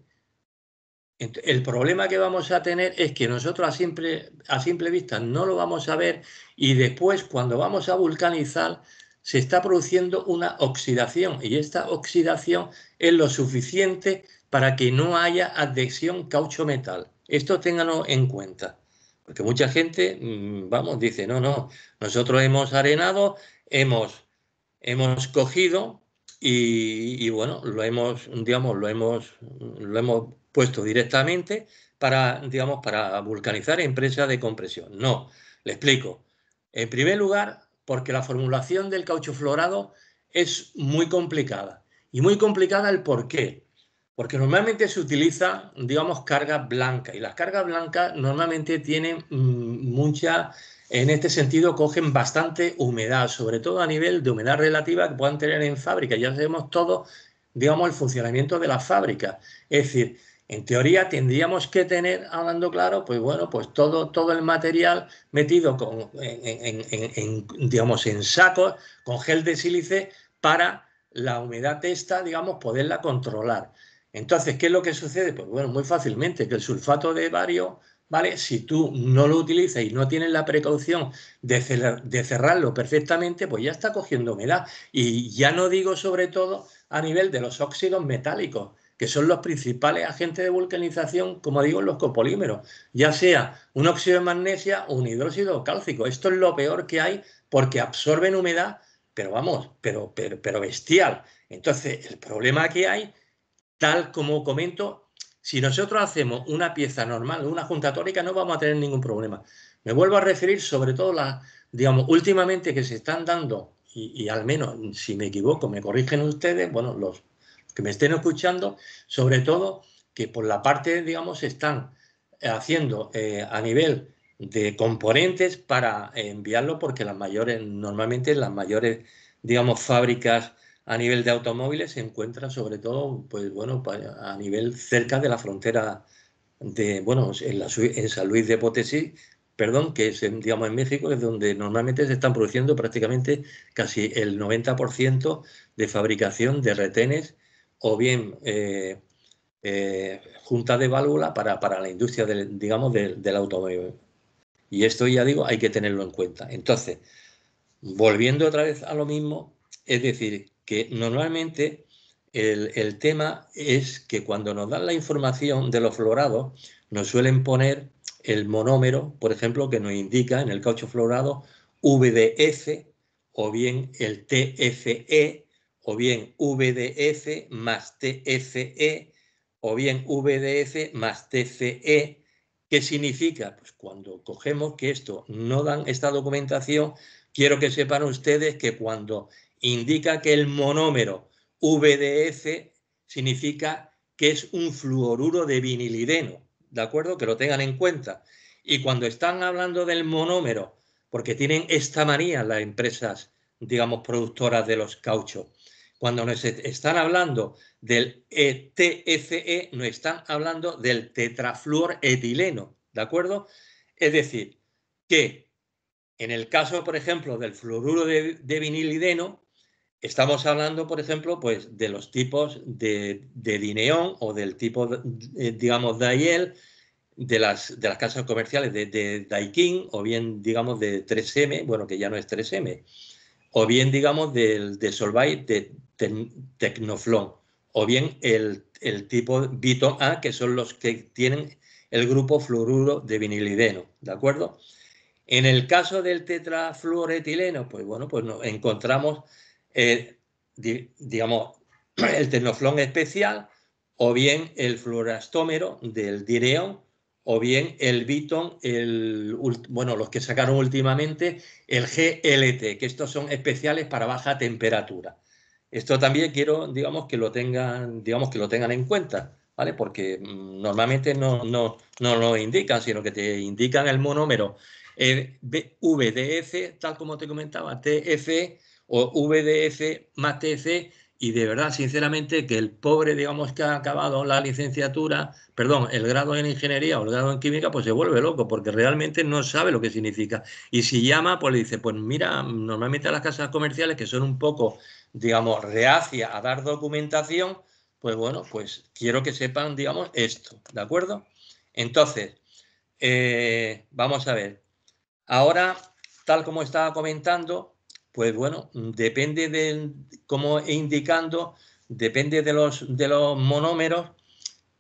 el problema que vamos a tener es que nosotros a simple, a simple vista no lo vamos a ver y después cuando vamos a vulcanizar se está produciendo una oxidación y esta oxidación es lo suficiente para que no haya adhesión caucho-metal. Esto ténganlo en cuenta, porque mucha gente, mm, vamos, dice, no, no, nosotros hemos arenado, hemos, hemos cogido y, y bueno, lo hemos, digamos, lo hemos, lo hemos puesto directamente para, digamos, para vulcanizar empresas de compresión. No, le explico. En primer lugar, porque la formulación del caucho florado es muy complicada. Y muy complicada el por qué. Porque normalmente se utiliza, digamos, carga blanca. Y las cargas blancas normalmente tienen mm, mucha, en este sentido, cogen bastante humedad, sobre todo a nivel de humedad relativa que puedan tener en fábrica. Ya sabemos todo, digamos, el funcionamiento de la fábrica. Es decir, en teoría tendríamos que tener, hablando claro, pues bueno, pues todo, todo el material metido en, digamos, en sacos con gel de sílice para la humedad de esta, digamos, poderla controlar. Entonces, ¿qué es lo que sucede? Pues bueno, muy fácilmente, que el sulfato de bario, ¿vale? Si tú no lo utilizas y no tienes la precaución de, de cerrarlo perfectamente, pues ya está cogiendo humedad. Y ya no digo sobre todo a nivel de los óxidos metálicos, que son los principales agentes de vulcanización, como digo, en los copolímeros, ya sea un óxido de magnesia o un hidróxido cálcico. Esto es lo peor que hay porque absorben humedad, pero vamos, pero, pero, pero bestial. Entonces, el problema que hay, tal como comento, si nosotros hacemos una pieza normal, una junta tórica, no vamos a tener ningún problema. Me vuelvo a referir sobre todo la, digamos, últimamente que se están dando, y, y al menos, si me equivoco, me corrigen ustedes, bueno, los que me estén escuchando, sobre todo que por la parte, digamos, están haciendo eh, a nivel de componentes para eh, enviarlo, porque las mayores, normalmente las mayores, digamos, fábricas a nivel de automóviles se encuentran sobre todo, pues bueno, pues, a nivel cerca de la frontera de, bueno, en, San Luis de Potosí, perdón, que es, digamos, en México, es donde normalmente se están produciendo prácticamente casi el 90% de fabricación de retenes o bien eh, eh, junta de válvula para, la industria, del, digamos, del, automóvil. Y esto ya digo, hay que tenerlo en cuenta. Entonces, volviendo otra vez a lo mismo, es decir, que normalmente el, el, tema es que cuando nos dan la información de los florados, nos suelen poner el monómero, por ejemplo, que nos indica en el caucho florado VDF o bien el TFE o bien VDF más TFE, o bien VDF más TCE. ¿Qué significa? Pues cuando cogemos que esto no dan esta documentación, quiero que sepan ustedes que cuando indica que el monómero VDF significa que es un fluoruro de vinilideno, ¿de acuerdo? Que lo tengan en cuenta. Y cuando están hablando del monómero, porque tienen esta manía las empresas, digamos, productoras de los cauchos, cuando e e, nos están hablando del ETFE, nos están hablando del tetrafluoretileno, ¿de acuerdo? Es decir, que en el caso, por ejemplo, del fluoruro de, vinilideno, Estamos hablando, por ejemplo, pues de los tipos de, Dineón o del tipo, digamos, de las, de las casas comerciales de, de Daikin o bien, digamos, de 3M, bueno, que ya no es 3M o bien, digamos, del, de de tecnoflón o bien el, tipo Biton A, que son los que tienen el grupo fluoruro de vinilideno, ¿de acuerdo? En el caso del tetrafluoretileno, pues bueno, pues nos encontramos, eh, digamos, el tecnoflón especial o bien el fluorastómero del direón o bien el Biton, el, bueno, los que sacaron últimamente, el GLT, que estos son especiales para baja temperatura. Esto también quiero, digamos, que lo tengan, digamos, que lo tengan en cuenta, ¿vale? Porque mm, normalmente no, no, no lo indican, sino que te indican el monómero eh, VDF, tal como te comentaba, TF o VDF más TC, y de verdad, sinceramente, que el pobre, digamos, que ha acabado la licenciatura, perdón, el grado en ingeniería o el grado en química, pues se vuelve loco, porque realmente no sabe lo que significa. Y si llama, pues le dice, pues mira, normalmente las casas comerciales, que son un poco, digamos, reacia a dar documentación, pues bueno, pues quiero que sepan, digamos, esto, ¿de acuerdo? Entonces, eh, vamos a ver. Ahora, tal como estaba comentando, pues bueno, depende de, como he indicando, depende de los, de los monómeros,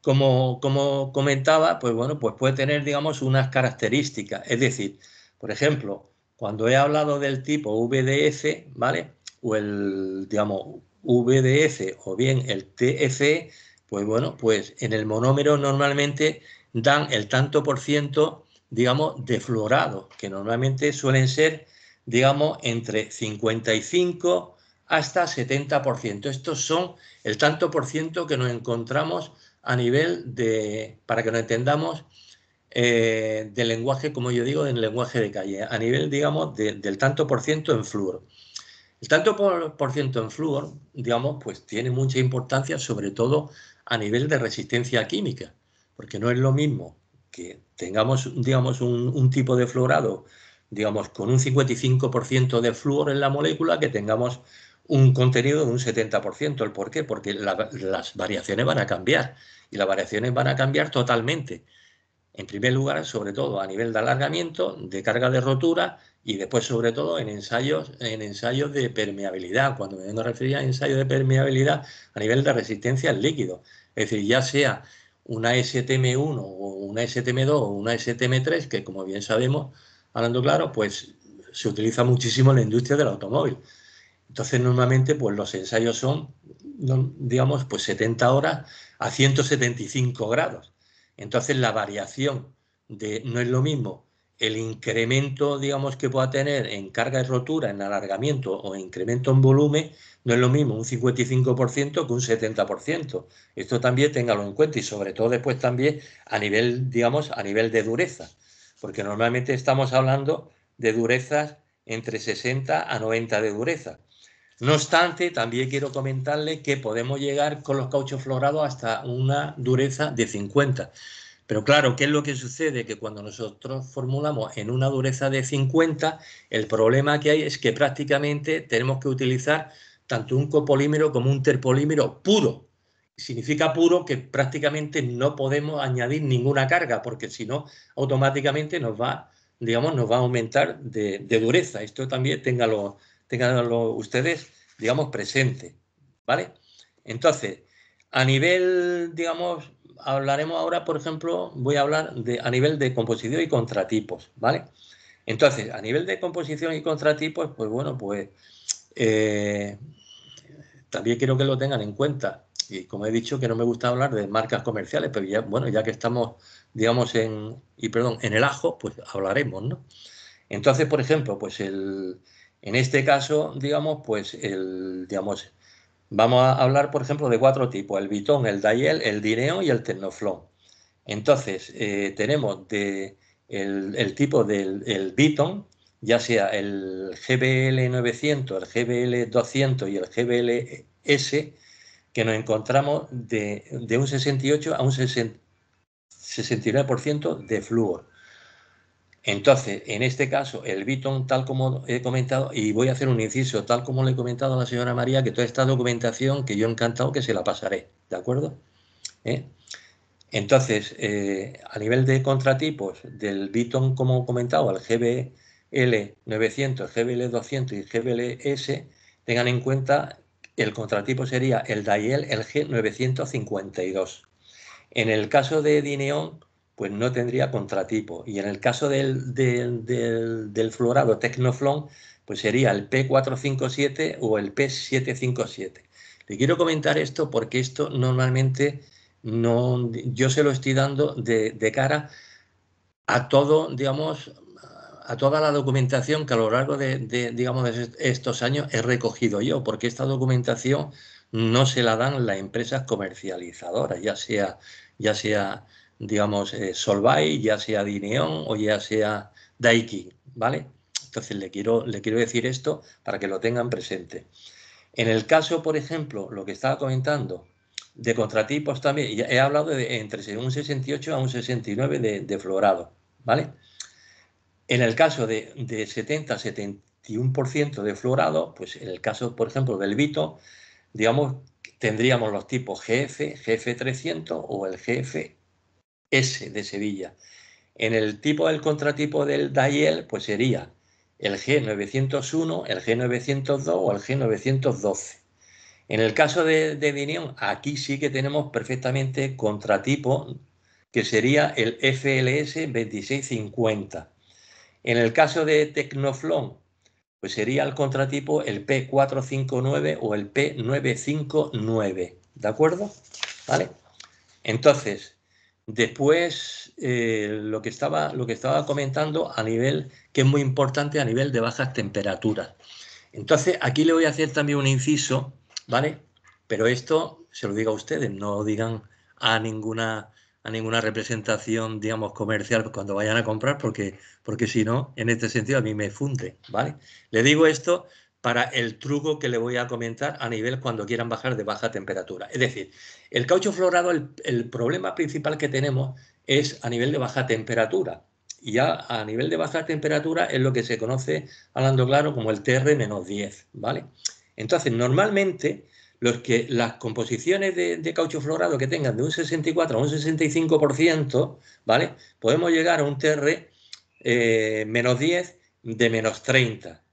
como, como comentaba, pues bueno, pues puede tener, digamos, unas características. Es decir, por ejemplo, cuando he hablado del tipo VDF, ¿vale? O el, digamos, VDF o bien el TFE, pues bueno, pues en el monómero normalmente dan el tanto por ciento, digamos, de fluorado, que normalmente suelen ser digamos, entre 55 hasta 70%. Estos son el tanto por ciento que nos encontramos a nivel de, para que nos entendamos, eh, del lenguaje, como yo digo, del lenguaje de calle, a nivel, digamos, del tanto por ciento en flúor. El tanto por, ciento en flúor, digamos, pues tiene mucha importancia, sobre todo a nivel de resistencia química, porque no es lo mismo que tengamos, digamos, un, tipo de fluorado digamos, con un 55% de flúor en la molécula, que tengamos un contenido de un 70%. ¿El por qué? Porque las variaciones van a cambiar y las variaciones van a cambiar totalmente. En primer lugar, sobre todo a nivel de alargamiento, de carga de rotura y después, sobre todo, en ensayos, en ensayos de permeabilidad. Cuando me refería a ensayos de permeabilidad, a nivel de resistencia al líquido. Es decir, ya sea una STM1 o una STM2 o una STM3, que como bien sabemos, hablando claro, pues se utiliza muchísimo en la industria del automóvil. Entonces, normalmente, pues los ensayos son, digamos, pues 70 horas a 175 grados. Entonces, la variación de, no es lo mismo el incremento, digamos, que pueda tener en carga y rotura, en alargamiento o incremento en volumen, no es lo mismo un 55% que un 70%. Esto también téngalo en cuenta y sobre todo después también a nivel, digamos, a nivel de dureza porque normalmente estamos hablando de durezas entre 60 a 90 de dureza. No obstante, también quiero comentarle que podemos llegar con los cauchos florados hasta una dureza de 50. Pero claro, ¿qué es lo que sucede? Que cuando nosotros formulamos en una dureza de 50, el problema que hay es que prácticamente tenemos que utilizar tanto un copolímero como un terpolímero puro, significa puro que prácticamente no podemos añadir ninguna carga, porque si no, automáticamente nos va, digamos, nos va a aumentar de, dureza. Esto también tenganlo ténganlo ustedes, digamos, presente. ¿Vale? Entonces, a nivel, digamos, hablaremos ahora, por ejemplo, voy a hablar de, a nivel de composición y contratipos, ¿vale? Entonces, a nivel de composición y contratipos, pues bueno, pues eh, también quiero que lo tengan en cuenta y como he dicho que no me gusta hablar de marcas comerciales, pero ya, bueno, ya que estamos, digamos, en, y perdón, en el ajo, pues hablaremos, ¿no? Entonces, por ejemplo, pues el, en este caso, digamos, pues el, digamos, vamos a hablar, por ejemplo, de cuatro tipos, el bitón, el dayel, el dineo y el tecnoflón. Entonces, eh, tenemos de el, tipo del el bitón, ya sea el GBL 900, el GBL 200 y el GBL S que nos encontramos de, un 68 a un 69% de flúor. Entonces, en este caso, el Biton, tal como he comentado, y voy a hacer un inciso, tal como le he comentado a la señora María, que toda esta documentación que yo he encantado que se la pasaré, ¿de acuerdo? ¿Eh? Entonces, eh, a nivel de contratipos del Biton, como he comentado, al GBL 900, GBL 200 y GBLS, tengan en cuenta el contratipo sería el Daiel LG 952. En el caso de Dineon, pues no tendría contratipo. Y en el caso del, florado Tecnoflon, pues sería el P457 o el P757. Le quiero comentar esto porque esto normalmente no, yo se lo estoy dando de cara a todo, digamos, a toda la documentación que a lo largo de, digamos, de estos años he recogido yo, porque esta documentación no se la dan las empresas comercializadoras, ya sea, ya sea digamos, eh, Solvay, ya sea Dineon o ya sea Daikin, ¿vale? Entonces le quiero, le quiero decir esto para que lo tengan presente. En el caso, por ejemplo, lo que estaba comentando, de contratipos también, he hablado de entre un 68 a un 69 de, de florado, ¿vale? En el caso de, 70-71% de florado, pues en el caso, por ejemplo, del vito, digamos, tendríamos los tipos GF, GF300 o el GFS de Sevilla. En el tipo del contratipo del Dayel, pues sería el G901, el G902 o el G912. En el caso de, de Vinión, aquí sí que tenemos perfectamente contratipo, que sería el FLS 2650. En el caso de Tecnoflon, pues sería el contratipo el P459 o el P959, ¿de acuerdo? ¿Vale? Entonces, después eh, lo, que estaba, lo que estaba comentando a nivel, que es muy importante a nivel de bajas temperaturas. Entonces, aquí le voy a hacer también un inciso, ¿vale? Pero esto se lo diga a ustedes, no lo digan a ninguna a ninguna representación, digamos, comercial cuando vayan a comprar, porque, porque si no, en este sentido a mí me funde, ¿vale? Le digo esto para el truco que le voy a comentar a nivel cuando quieran bajar de baja temperatura. Es decir, el caucho florado, el, problema principal que tenemos es a nivel de baja temperatura. Y ya a nivel de baja temperatura es lo que se conoce, hablando claro, como el TR-10, ¿vale? Entonces, normalmente los que las composiciones de, caucho florado que tengan de un 64 a un 65%, ¿vale? Podemos llegar a un TR eh, menos 10 de menos 30.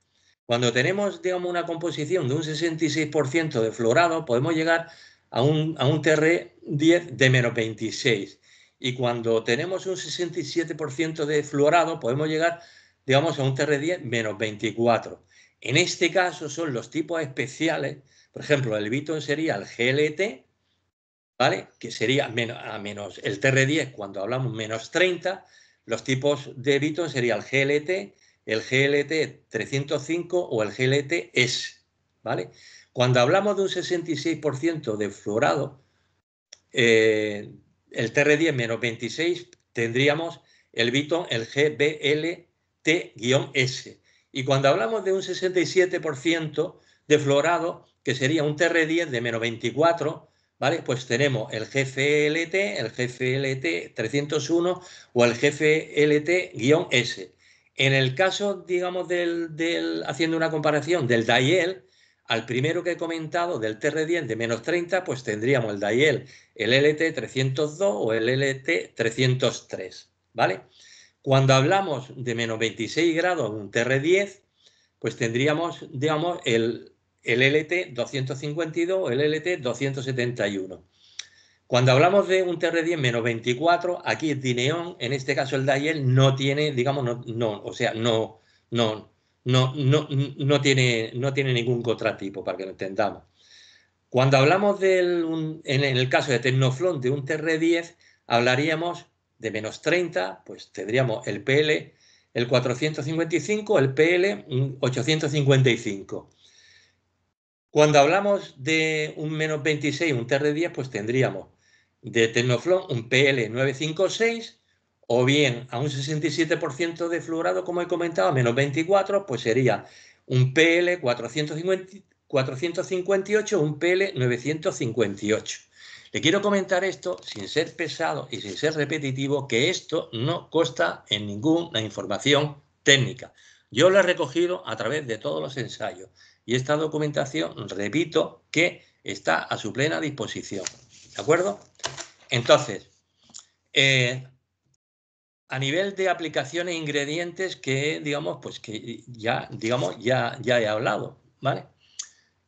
Cuando tenemos, digamos, una composición de un 66% de florado, podemos llegar a un, a TR 10 de menos 26. Y cuando tenemos un 67% de florado, podemos llegar, digamos, a un TR10 menos 24. En este caso son los tipos especiales por ejemplo, el biton sería el GLT, ¿vale? Que sería menos, a menos el TR10 cuando hablamos menos 30. Los tipos de biton sería el GLT, el GLT 305 o el GLT e S, ¿vale? Cuando hablamos de un 66% de florado. eh, el TR10 menos 26 tendríamos el bitón el GBLT-S. E y cuando hablamos de un 67% de florado, que sería un TR10 de menos 24, ¿vale? Pues tenemos el GFLT, el GFLT 301 o el GFLT-S. En el caso, digamos, del, haciendo una comparación del DAIEL, al primero que he comentado del TR10 de menos 30, pues tendríamos el DAIEL, el LT302 o el LT303, ¿vale? Cuando hablamos de menos 26 grados, un TR10, pues tendríamos, digamos, el el LT-252 el LT-271. Cuando hablamos de un TR10-24, menos aquí el dineón, en este caso el Dail no tiene, digamos, no, o sea, no, no, no, no, tiene, no tiene ningún contratipo, para que lo entendamos. Cuando hablamos del, en el caso de Tecnoflon de un TR10, hablaríamos de menos 30, pues tendríamos el PL, el 455, el PL 855. Cuando hablamos de un menos 26, un TR10, pues tendríamos de Tecnoflon un PL956 o bien a un 67% de fluorado, como he comentado, a menos 24, pues sería un PL458 un PL958. Le quiero comentar esto, sin ser pesado y sin ser repetitivo, que esto no consta en ninguna información técnica. Yo lo he recogido a través de todos los ensayos y esta documentación, repito, que está a su plena disposición. ¿De acuerdo? Entonces, eh, a nivel de aplicaciones e ingredientes que, digamos, pues que ya, digamos, ya, ya he hablado, ¿vale?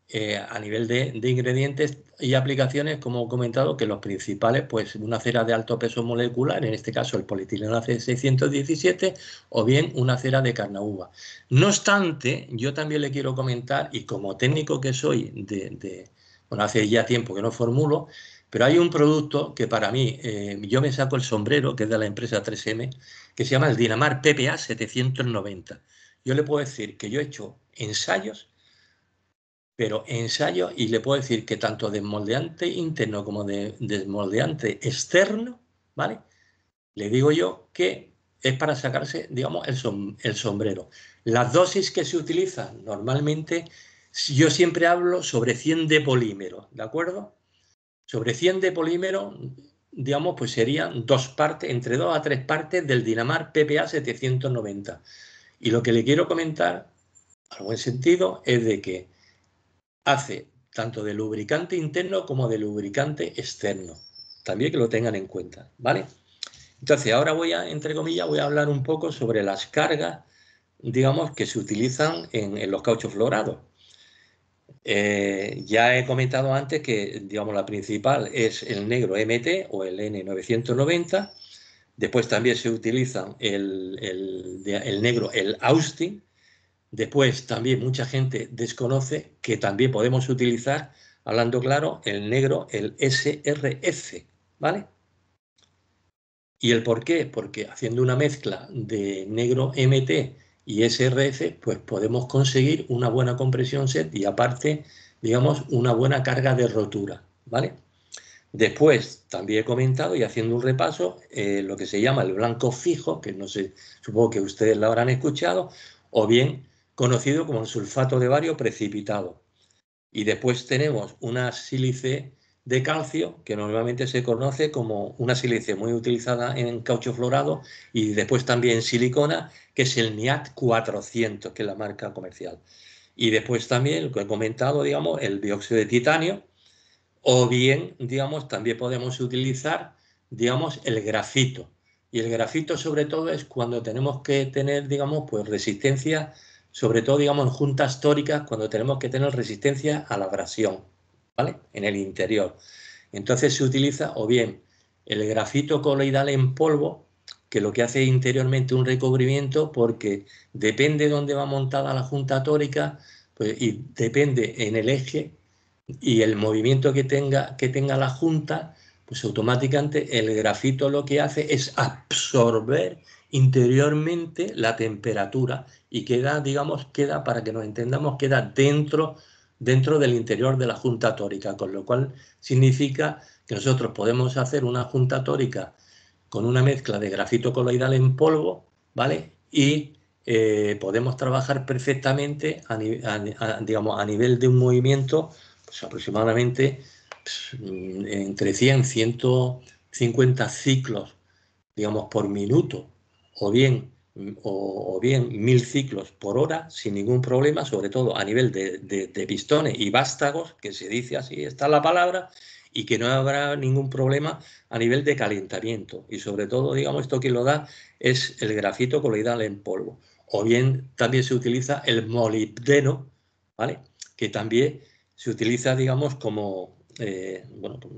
Eh, a nivel de, ingredientes y aplicaciones, como he comentado, que los principales, pues una cera de alto peso molecular, en este caso el polietileno ac 617 o bien una cera de carnaúba. No obstante, yo también le quiero comentar, y como técnico que soy, de, bueno, hace ya tiempo que no formulo, pero hay un producto que para mí, eh, yo me saco el sombrero, que es de la empresa 3M, que se llama el Dinamar PPA 790. Yo le puedo decir que yo he hecho ensayos pero ensayo y le puedo decir que tanto desmoldeante interno como de desmoldeante externo, ¿vale? Le digo yo que es para sacarse, digamos, el, el sombrero. Las dosis que se utilizan normalmente, yo siempre hablo sobre 100 de polímero, ¿de acuerdo? Sobre 100 de polímero, digamos, pues serían dos partes, entre dos a tres partes del Dinamar PPA 790. Y lo que le quiero comentar, al buen sentido, es de que hace tanto de lubricante interno como de lubricante externo. También que lo tengan en cuenta, ¿vale? Entonces, ahora voy a, entre comillas, voy a hablar un poco sobre las cargas, digamos, que se utilizan en, los cauchos florados. Eh, ya he comentado antes que, digamos, la principal es el negro MT o el N990. Después también se utilizan el, el negro, el Austin, Después también mucha gente desconoce que también podemos utilizar, hablando claro, el negro, el SRF, ¿vale? ¿Y el por qué? Porque haciendo una mezcla de negro MT y SRF, pues podemos conseguir una buena compresión set y aparte, digamos, una buena carga de rotura, ¿vale? Después, también he comentado y haciendo un repaso, eh, lo que se llama el blanco fijo, que no sé, supongo que ustedes lo habrán escuchado, o bien conocido como el sulfato de bario precipitado. Y después tenemos una sílice de calcio, que normalmente se conoce como una sílice muy utilizada en caucho florado, y después también silicona, que es el NIAT 400, que es la marca comercial. Y después también, lo que he comentado, digamos, el dióxido de titanio, o bien, digamos, también podemos utilizar, digamos, el grafito. Y el grafito sobre todo es cuando tenemos que tener, digamos, pues resistencia sobre todo, digamos, en juntas tóricas, cuando tenemos que tener resistencia a la abrasión, ¿vale? En el interior. Entonces se utiliza o bien el grafito coloidal en polvo, que lo que hace interiormente un recubrimiento porque depende dónde va montada la junta tórica pues, y depende en el eje y el movimiento que tenga, que tenga la junta, pues automáticamente el grafito lo que hace es absorber interiormente la temperatura y queda, digamos, queda, para que nos entendamos, queda dentro, dentro del interior de la junta tórica, con lo cual significa que nosotros podemos hacer una junta tórica con una mezcla de grafito coloidal en polvo, ¿vale? Y eh, podemos trabajar perfectamente, a, digamos, a nivel de un movimiento, pues, aproximadamente mm, entre 100 150 ciclos, digamos, por minuto, o bien, o, bien mil ciclos por hora sin ningún problema, sobre todo a nivel de, pistones y vástagos, que se dice así, está la palabra, y que no habrá ningún problema a nivel de calentamiento. Y sobre todo, digamos, esto que lo da es el grafito coloidal en polvo. O bien también se utiliza el molibdeno, ¿vale? Que también se utiliza, digamos, como, eh, bueno, pues,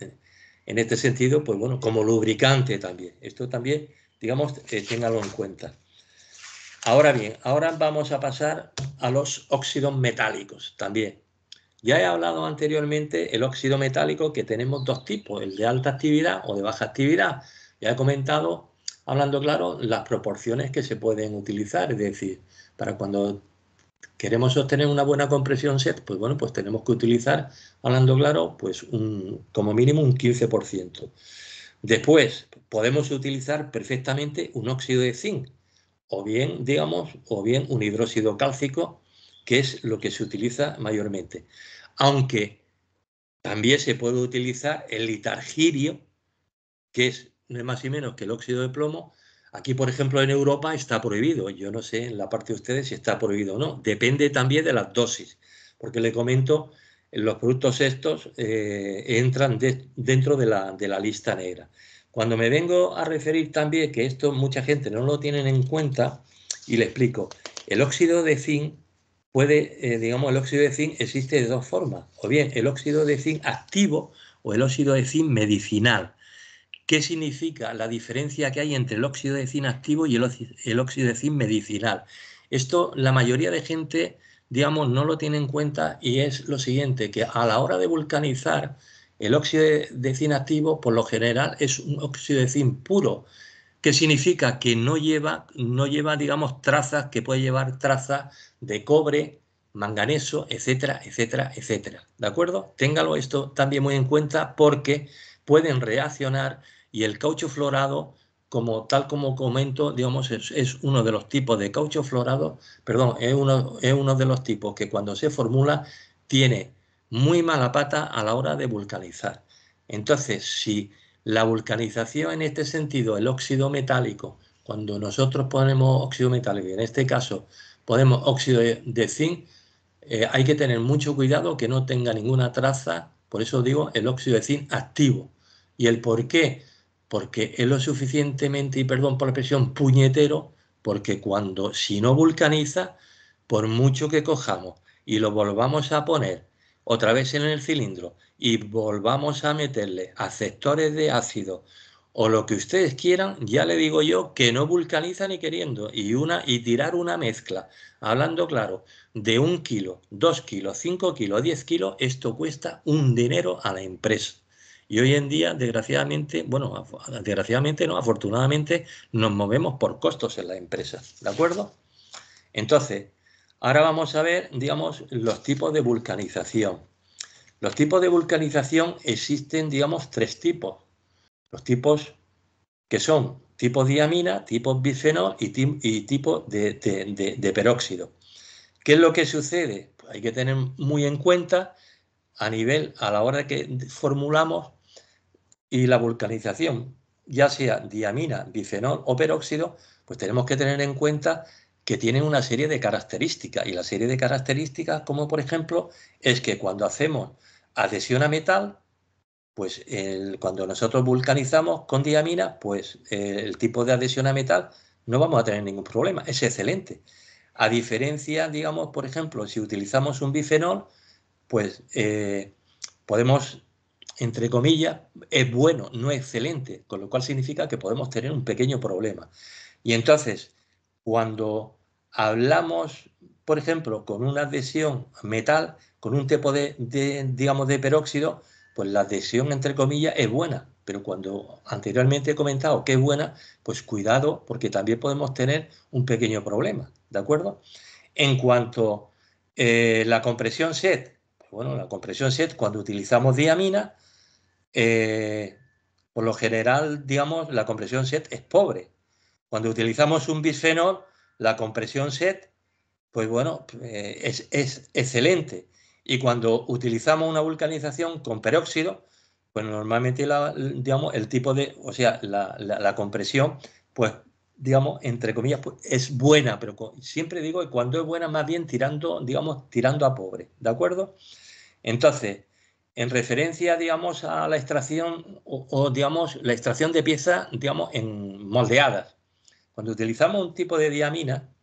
eh, en este sentido, pues bueno, como lubricante también. Esto también digamos, eh, téngalo en cuenta. Ahora bien, ahora vamos a pasar a los óxidos metálicos también. Ya he hablado anteriormente el óxido metálico que tenemos dos tipos, el de alta actividad o de baja actividad. Ya he comentado, hablando claro, las proporciones que se pueden utilizar, es decir, para cuando queremos obtener una buena compresión set, pues bueno, pues tenemos que utilizar, hablando claro, pues un, como mínimo un 15%. Después, podemos utilizar perfectamente un óxido de zinc, o bien, digamos, o bien un hidróxido cálcico, que es lo que se utiliza mayormente. Aunque también se puede utilizar el litargirio, que es más y menos que el óxido de plomo. Aquí, por ejemplo, en Europa está prohibido. Yo no sé en la parte de ustedes si está prohibido o no. Depende también de las dosis, porque le comento, los productos estos eh, entran dentro de la lista negra. Cuando me vengo a referir también, que esto mucha gente no lo tiene en cuenta, y le explico, el óxido de zinc puede, eh, digamos, el óxido de zinc existe de dos formas, o bien el óxido de zinc activo o el óxido de zinc medicinal. ¿Qué significa la diferencia que hay entre el óxido de zinc activo y el, el óxido de zinc medicinal? Esto la mayoría de gente, digamos, no lo tiene en cuenta y es lo siguiente, que a la hora de vulcanizar, el óxido de zinc activo, por lo general, es un óxido de zinc puro, que significa que no lleva, no lleva, digamos, trazas, que puede llevar trazas de cobre, manganeso, etcétera, etcétera, etcétera. ¿De acuerdo? Téngalo esto también muy en cuenta porque pueden reaccionar y el caucho florado, como tal como comento, digamos, es, uno de los tipos de caucho florado, perdón, es uno, es uno de los tipos que cuando se formula tiene muy mala pata a la hora de vulcanizar. Entonces, si la vulcanización en este sentido, el óxido metálico, cuando nosotros ponemos óxido metálico, en este caso ponemos óxido de zinc, eh, hay que tener mucho cuidado que no tenga ninguna traza, por eso digo el óxido de zinc activo. ¿Y el por qué? Porque es lo suficientemente, y perdón por la expresión, puñetero, porque cuando, si no vulcaniza, por mucho que cojamos y lo volvamos a poner otra vez en el cilindro y volvamos a meterle aceptores de ácido o lo que ustedes quieran, ya le digo yo que no vulcaniza ni queriendo y, una, y tirar una mezcla, hablando claro, de un kilo, dos kilos, cinco kilos, diez kilos, esto cuesta un dinero a la empresa. Y hoy en día, desgraciadamente, bueno, desgraciadamente no, afortunadamente, nos movemos por costos en la empresa, ¿de acuerdo? Entonces, Ahora vamos a ver, digamos, los tipos de vulcanización. Los tipos de vulcanización existen, digamos, tres tipos. Los tipos que son tipo diamina, tipo bifenol y, tipo de, peróxido. ¿Qué es lo que sucede? Pues hay que tener muy en cuenta a nivel, a la hora que formulamos y la vulcanización, ya sea diamina, bifenol o peróxido, pues tenemos que tener en cuenta que tienen una serie de características. Y la serie de características, como por ejemplo, es que cuando hacemos adhesión a metal, pues cuando nosotros vulcanizamos con diamina, pues eh, el tipo de adhesión a metal no vamos a tener ningún problema. Es excelente. A diferencia, digamos, por ejemplo, si utilizamos un bifenol, pues eh, podemos, entre comillas, es bueno, no excelente, con lo cual significa que podemos tener un pequeño problema. Y entonces, cuando hablamos, por ejemplo, con una adhesión metal, con un tipo de, digamos, de peróxido, pues la adhesión, entre comillas, es buena. Pero cuando anteriormente he comentado que es buena, pues cuidado, porque también podemos tener un pequeño problema, ¿de acuerdo? En cuanto a eh, la compresión set, pues bueno, la compresión set, cuando utilizamos diamina, eh, por lo general, digamos, la compresión set es pobre. Cuando utilizamos un bisfenol, la compresión set, pues bueno, eh, es, excelente. Y cuando utilizamos una vulcanización con peróxido, pues normalmente digamos, el tipo de, o sea, la, compresión, pues digamos, entre comillas, pues, es buena, pero siempre digo que cuando es buena, más bien tirando, digamos, tirando a pobre, ¿de acuerdo? Entonces, en referencia, digamos, a la extracción o, o digamos, la extracción de piezas, digamos, en moldeadas. Cuando utilizamos un tipo de diamina,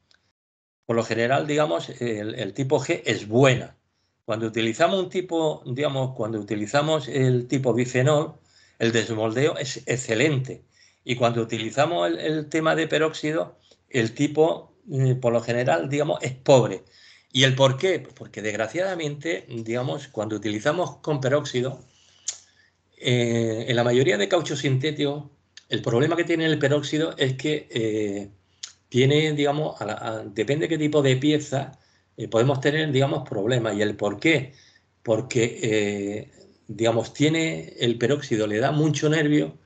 por lo general, digamos, el, tipo G es buena. Cuando utilizamos un tipo, digamos, cuando utilizamos el tipo bifenol, el desmoldeo es excelente. Y cuando utilizamos el, tema de peróxido, el tipo, eh, por lo general, digamos, es pobre. ¿Y el por qué? Pues porque desgraciadamente, digamos, cuando utilizamos con peróxido, eh, en la mayoría de cauchos sintéticos el problema que tiene el peróxido es que eh, tiene, digamos, depende qué tipo de pieza, eh, podemos tener, digamos, problemas. ¿Y el por qué? Porque, eh, digamos, tiene el peróxido, le da mucho nervio,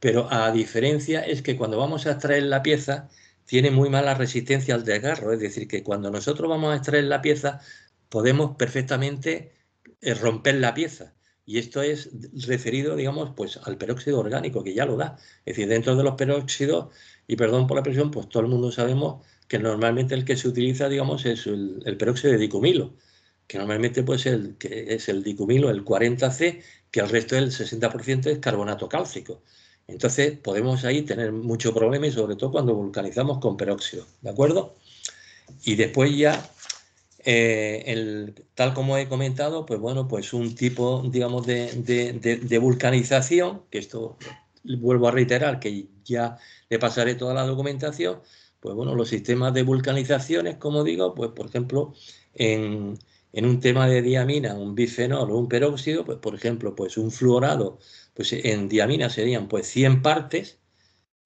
pero a diferencia es que cuando vamos a extraer la pieza, tiene muy mala resistencia al desgarro. Es decir, que cuando nosotros vamos a extraer la pieza, podemos perfectamente romper la pieza y esto es referido, digamos, pues al peróxido orgánico, que ya lo da. Es decir, dentro de los peróxidos, y perdón por la presión, pues todo el mundo sabemos que normalmente el que se utiliza, digamos, es el, peróxido de dicumilo, que normalmente pues el, que es el dicumilo, el 40C, que el resto del 60% es carbonato cálcico. Entonces podemos ahí tener mucho problema y sobre todo cuando vulcanizamos con peróxido, ¿de acuerdo? Y después ya eh, tal como he comentado, pues bueno, pues un tipo, digamos, de, vulcanización, que esto vuelvo a reiterar, que ya le pasaré toda la documentación, pues bueno, los sistemas de vulcanizaciones, como digo, pues por ejemplo, en, un tema de diamina, un bifenol o un peróxido, pues por ejemplo, pues un fluorado, pues en diamina serían pues 100 partes,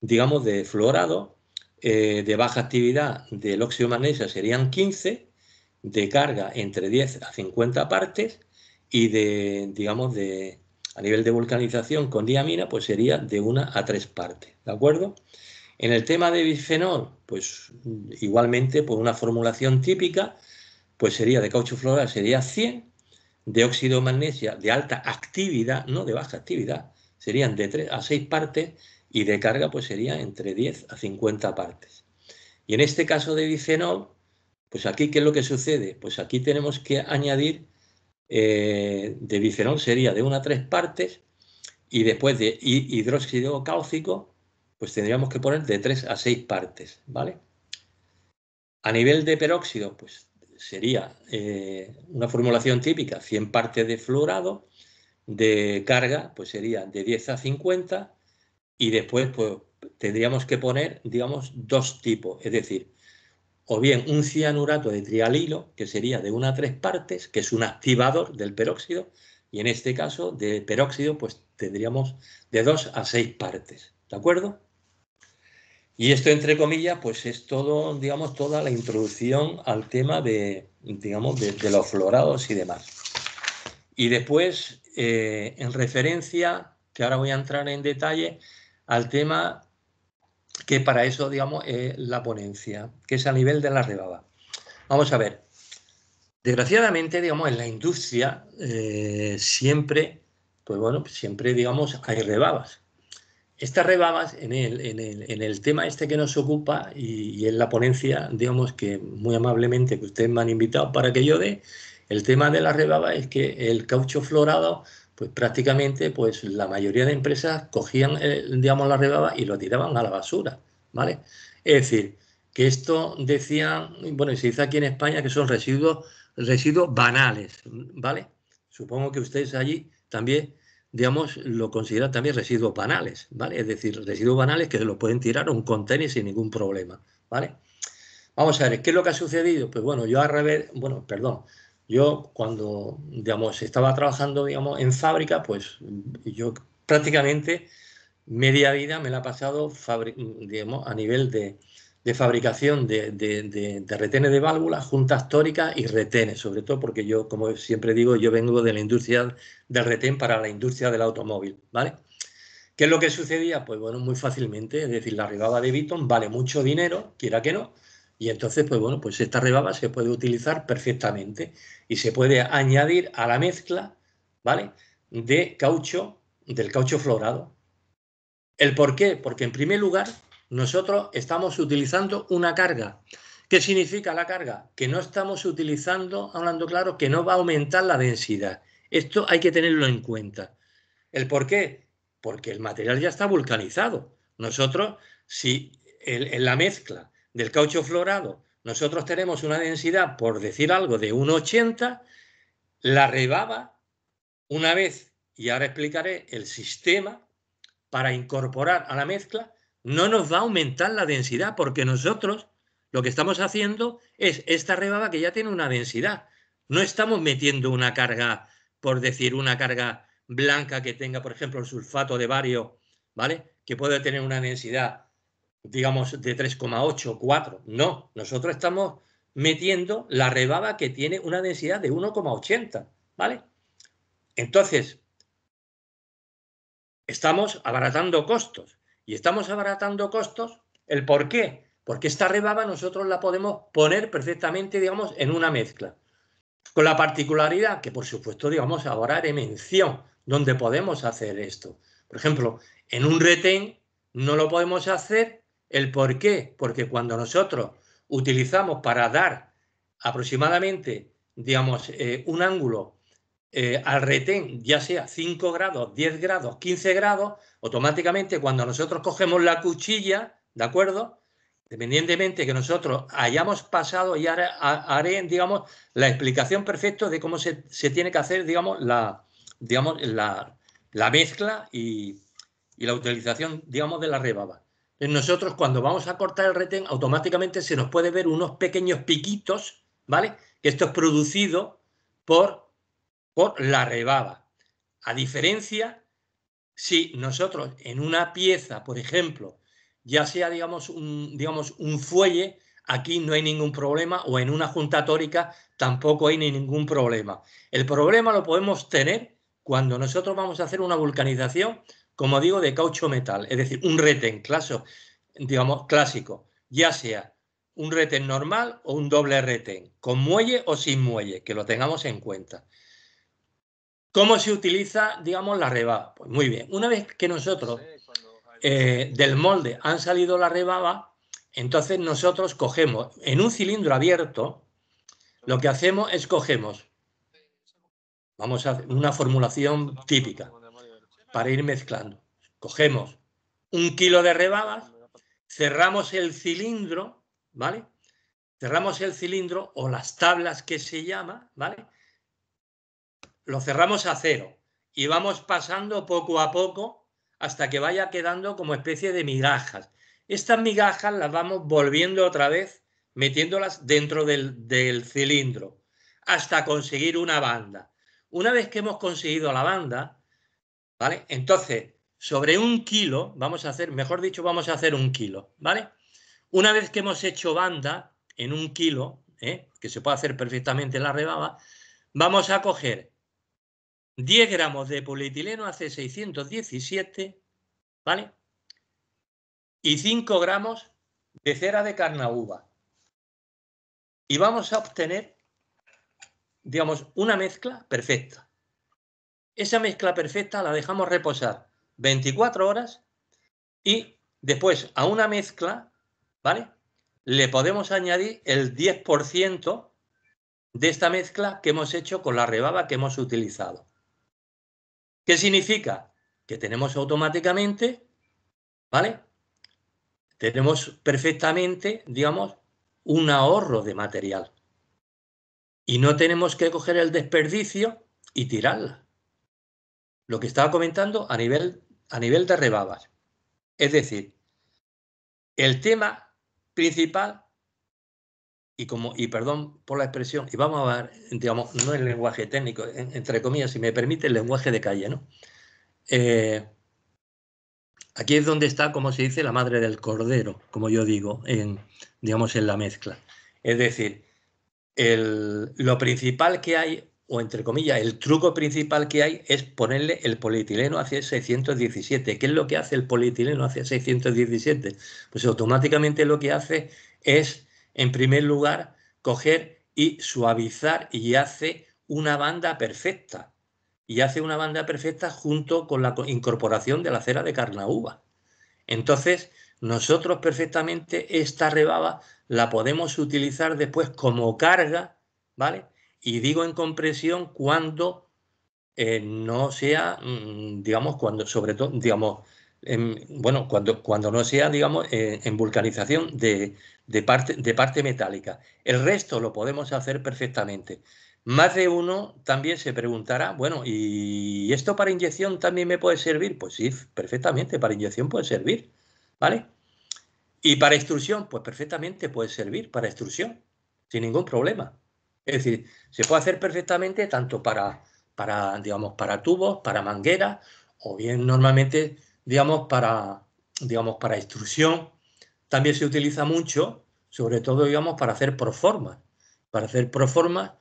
digamos, de fluorado, eh, de baja actividad del óxido de serían 15, de carga entre 10 a 50 partes y de, digamos, de, a nivel de vulcanización con diamina, pues sería de una a tres partes, ¿de acuerdo? En el tema de bisfenol, pues igualmente por una formulación típica, pues sería de caucho floral, sería 100, de óxido magnesia de alta actividad, no de baja actividad, serían de 3 a 6 partes y de carga pues sería entre 10 a 50 partes. Y en este caso de bisfenol, pues aquí, ¿qué es lo que sucede? Pues aquí tenemos que añadir eh, de bicerón, sería de una a tres partes, y después de hidróxido cálcico, pues tendríamos que poner de tres a seis partes, ¿vale? A nivel de peróxido, pues sería eh, una formulación típica, 100 partes de fluorado, de carga, pues sería de 10 a 50, y después pues, tendríamos que poner, digamos, dos tipos, es decir, o bien un cianurato de trialilo, que sería de una a tres partes, que es un activador del peróxido, y en este caso de peróxido pues tendríamos de dos a seis partes, ¿de acuerdo? Y esto, entre comillas, pues es todo, digamos, toda la introducción al tema de, digamos, de, los florados y demás. Y después, eh, en referencia, que ahora voy a entrar en detalle, al tema que para eso, digamos, es la ponencia, que es a nivel de la rebaba. Vamos a ver. Desgraciadamente, digamos, en la industria eh, siempre, pues bueno, siempre, digamos, hay rebabas. Estas rebabas en el, en el, en el tema este que nos ocupa y, en la ponencia, digamos que muy amablemente que ustedes me han invitado para que yo dé, el tema de la rebaba es que el caucho florado pues prácticamente pues la mayoría de empresas cogían, eh, digamos, la rebaba y lo tiraban a la basura, ¿vale? Es decir, que esto decían, bueno, se dice aquí en España que son residuos, residuos banales, ¿vale? Supongo que ustedes allí también, digamos, lo consideran también residuos banales, ¿vale? Es decir, residuos banales que se lo pueden tirar a un contenedor sin ningún problema, ¿vale? Vamos a ver, ¿qué es lo que ha sucedido? Pues bueno, yo al revés, bueno, perdón, yo cuando, digamos, estaba trabajando, digamos, en fábrica, pues yo prácticamente media vida me la he pasado, a nivel de, fabricación de, retenes de válvulas, juntas tóricas y retenes, sobre todo porque yo, como siempre digo, yo vengo de la industria del retén para la industria del automóvil, ¿vale? ¿Qué es lo que sucedía? Pues bueno, muy fácilmente, es decir, la arribada de Viton vale mucho dinero, quiera que no, y entonces, pues bueno, pues esta rebaba se puede utilizar perfectamente y se puede añadir a la mezcla, ¿vale? De caucho, del caucho florado. ¿El por qué? Porque en primer lugar, nosotros estamos utilizando una carga. ¿Qué significa la carga? Que no estamos utilizando, hablando claro, que no va a aumentar la densidad. Esto hay que tenerlo en cuenta. ¿El por qué? Porque el material ya está vulcanizado. Nosotros, si en la mezcla del caucho florado, nosotros tenemos una densidad, por decir algo, de 1,80, la rebaba una vez, y ahora explicaré el sistema para incorporar a la mezcla, no nos va a aumentar la densidad, porque nosotros lo que estamos haciendo es esta rebaba que ya tiene una densidad. No estamos metiendo una carga, por decir, una carga blanca que tenga, por ejemplo, el sulfato de bario, ¿vale? Que puede tener una densidad digamos, de 3,8, 4. No, nosotros estamos metiendo la rebaba que tiene una densidad de 1,80, ¿vale? Entonces, estamos abaratando costos. Y estamos abaratando costos, ¿el por qué? Porque esta rebaba nosotros la podemos poner perfectamente, digamos, en una mezcla. Con la particularidad que, por supuesto, digamos, ahora haré mención donde podemos hacer esto. Por ejemplo, en un retén no lo podemos hacer ¿El por qué? Porque cuando nosotros utilizamos para dar aproximadamente, digamos, eh, un ángulo eh, al retén, ya sea 5 grados, 10 grados, 15 grados, automáticamente cuando nosotros cogemos la cuchilla, ¿de acuerdo? dependientemente que nosotros hayamos pasado, y haré, haré, digamos, la explicación perfecta de cómo se, tiene que hacer, digamos, la, digamos, la, mezcla y, y, la utilización, digamos, de la rebaba nosotros cuando vamos a cortar el retén, automáticamente se nos puede ver unos pequeños piquitos, ¿vale? Que esto es producido por, por la rebaba. A diferencia, si nosotros en una pieza, por ejemplo, ya sea, digamos, un, digamos, un fuelle, aquí no hay ningún problema, o en una junta tórica tampoco hay ningún problema. El problema lo podemos tener cuando nosotros vamos a hacer una vulcanización como digo, de caucho metal, es decir, un retén digamos, clásico, ya sea un reten normal o un doble retén, con muelle o sin muelle, que lo tengamos en cuenta. ¿Cómo se utiliza, digamos, la rebaba? Pues muy bien, una vez que nosotros eh, del molde han salido la rebaba, entonces nosotros cogemos en un cilindro abierto, lo que hacemos es cogemos, vamos a una formulación típica, para ir mezclando. Cogemos un kilo de rebabas, cerramos el cilindro, ¿vale? Cerramos el cilindro o las tablas que se llama, ¿vale? Lo cerramos a cero y vamos pasando poco a poco hasta que vaya quedando como especie de migajas. Estas migajas las vamos volviendo otra vez, metiéndolas dentro del, del cilindro, hasta conseguir una banda. Una vez que hemos conseguido la banda, ¿Vale? Entonces, sobre un kilo, vamos a hacer, mejor dicho, vamos a hacer un kilo, ¿vale? Una vez que hemos hecho banda en un kilo, ¿eh? que se puede hacer perfectamente la rebaba, vamos a coger 10 gramos de polietileno AC617, ¿vale? Y 5 gramos de cera de carnaúba. Y vamos a obtener, digamos, una mezcla perfecta. Esa mezcla perfecta la dejamos reposar 24 horas y después a una mezcla, ¿vale? Le podemos añadir el 10% de esta mezcla que hemos hecho con la rebaba que hemos utilizado. ¿Qué significa? Que tenemos automáticamente, ¿vale? Tenemos perfectamente, digamos, un ahorro de material. Y no tenemos que coger el desperdicio y tirarla lo que estaba comentando a nivel, a nivel de rebabas. Es decir, el tema principal, y como, y perdón por la expresión, y vamos a ver, digamos, no el lenguaje técnico, entre comillas, si me permite, el lenguaje de calle, ¿no? Eh, aquí es donde está, como se dice, la madre del cordero, como yo digo, en, digamos, en la mezcla. Es decir, el, lo principal que hay o entre comillas, el truco principal que hay es ponerle el polietileno hacia 617. ¿Qué es lo que hace el polietileno hacia 617? Pues automáticamente lo que hace es, en primer lugar, coger y suavizar y hace una banda perfecta. Y hace una banda perfecta junto con la incorporación de la cera de carnaúba. Entonces, nosotros perfectamente esta rebaba la podemos utilizar después como carga, ¿vale? Y digo en compresión cuando eh, no sea, mm, digamos, cuando, sobre todo, digamos, em, bueno, cuando, cuando no sea, digamos, eh, en vulcanización de, de, parte, de parte metálica. El resto lo podemos hacer perfectamente. Más de uno también se preguntará, bueno, ¿y esto para inyección también me puede servir? Pues sí, perfectamente, para inyección puede servir, ¿vale? Y para extrusión, pues perfectamente puede servir para extrusión, sin ningún problema. Es decir, se puede hacer perfectamente tanto para, para, digamos, para tubos, para mangueras, o bien normalmente, digamos, para, digamos, para extrusión. También se utiliza mucho, sobre todo, digamos, para hacer proformas. Para hacer proformas,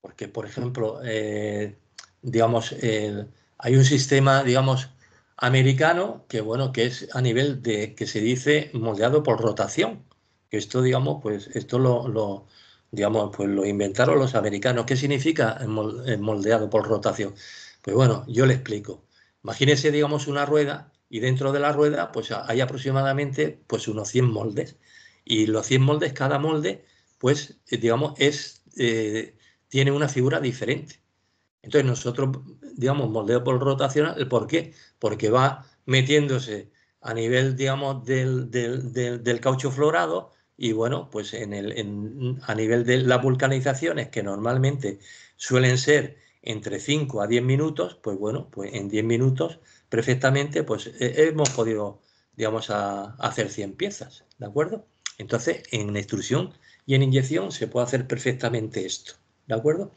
porque, por ejemplo, eh, digamos, eh, hay un sistema, digamos, americano que, bueno, que es a nivel de, que se dice moldeado por rotación. Esto, digamos, pues esto lo digamos, pues lo inventaron los americanos. ¿Qué significa moldeado por rotación? Pues bueno, yo le explico. Imagínese, digamos, una rueda y dentro de la rueda pues hay aproximadamente pues unos 100 moldes. Y los 100 moldes, cada molde, pues, eh, digamos, es, eh, tiene una figura diferente. Entonces nosotros, digamos, moldeo por rotación, ¿por qué? Porque va metiéndose a nivel, digamos, del, del, del caucho florado, y bueno, pues en el, a nivel de las vulcanizaciones, que normalmente suelen ser entre 5 a 10 minutos, pues bueno, pues en 10 minutos perfectamente, pues eh, hemos podido, digamos, hacer 100 piezas, ¿de acuerdo? Entonces, en extrusión y en inyección se puede hacer perfectamente esto, ¿de acuerdo?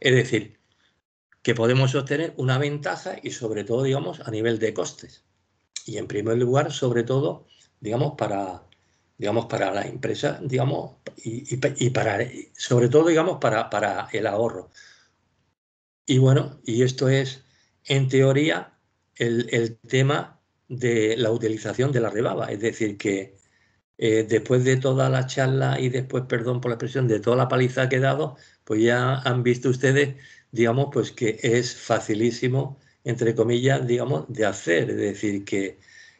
Es decir, que podemos obtener una ventaja y sobre todo, digamos, a nivel de costes. Y en primer lugar, sobre todo, digamos, para, digamos, para la empresa, digamos, y, para, sobre todo, digamos, para, para el ahorro. Y bueno, y esto es, en teoría, el, tema de la utilización de la rebaba. Es decir, que eh, después de toda la charla y después, perdón por la expresión, de toda la paliza que he dado, pues ya han visto ustedes, digamos, pues que es facilísimo, entre comillas, digamos, de hacer. Es decir, que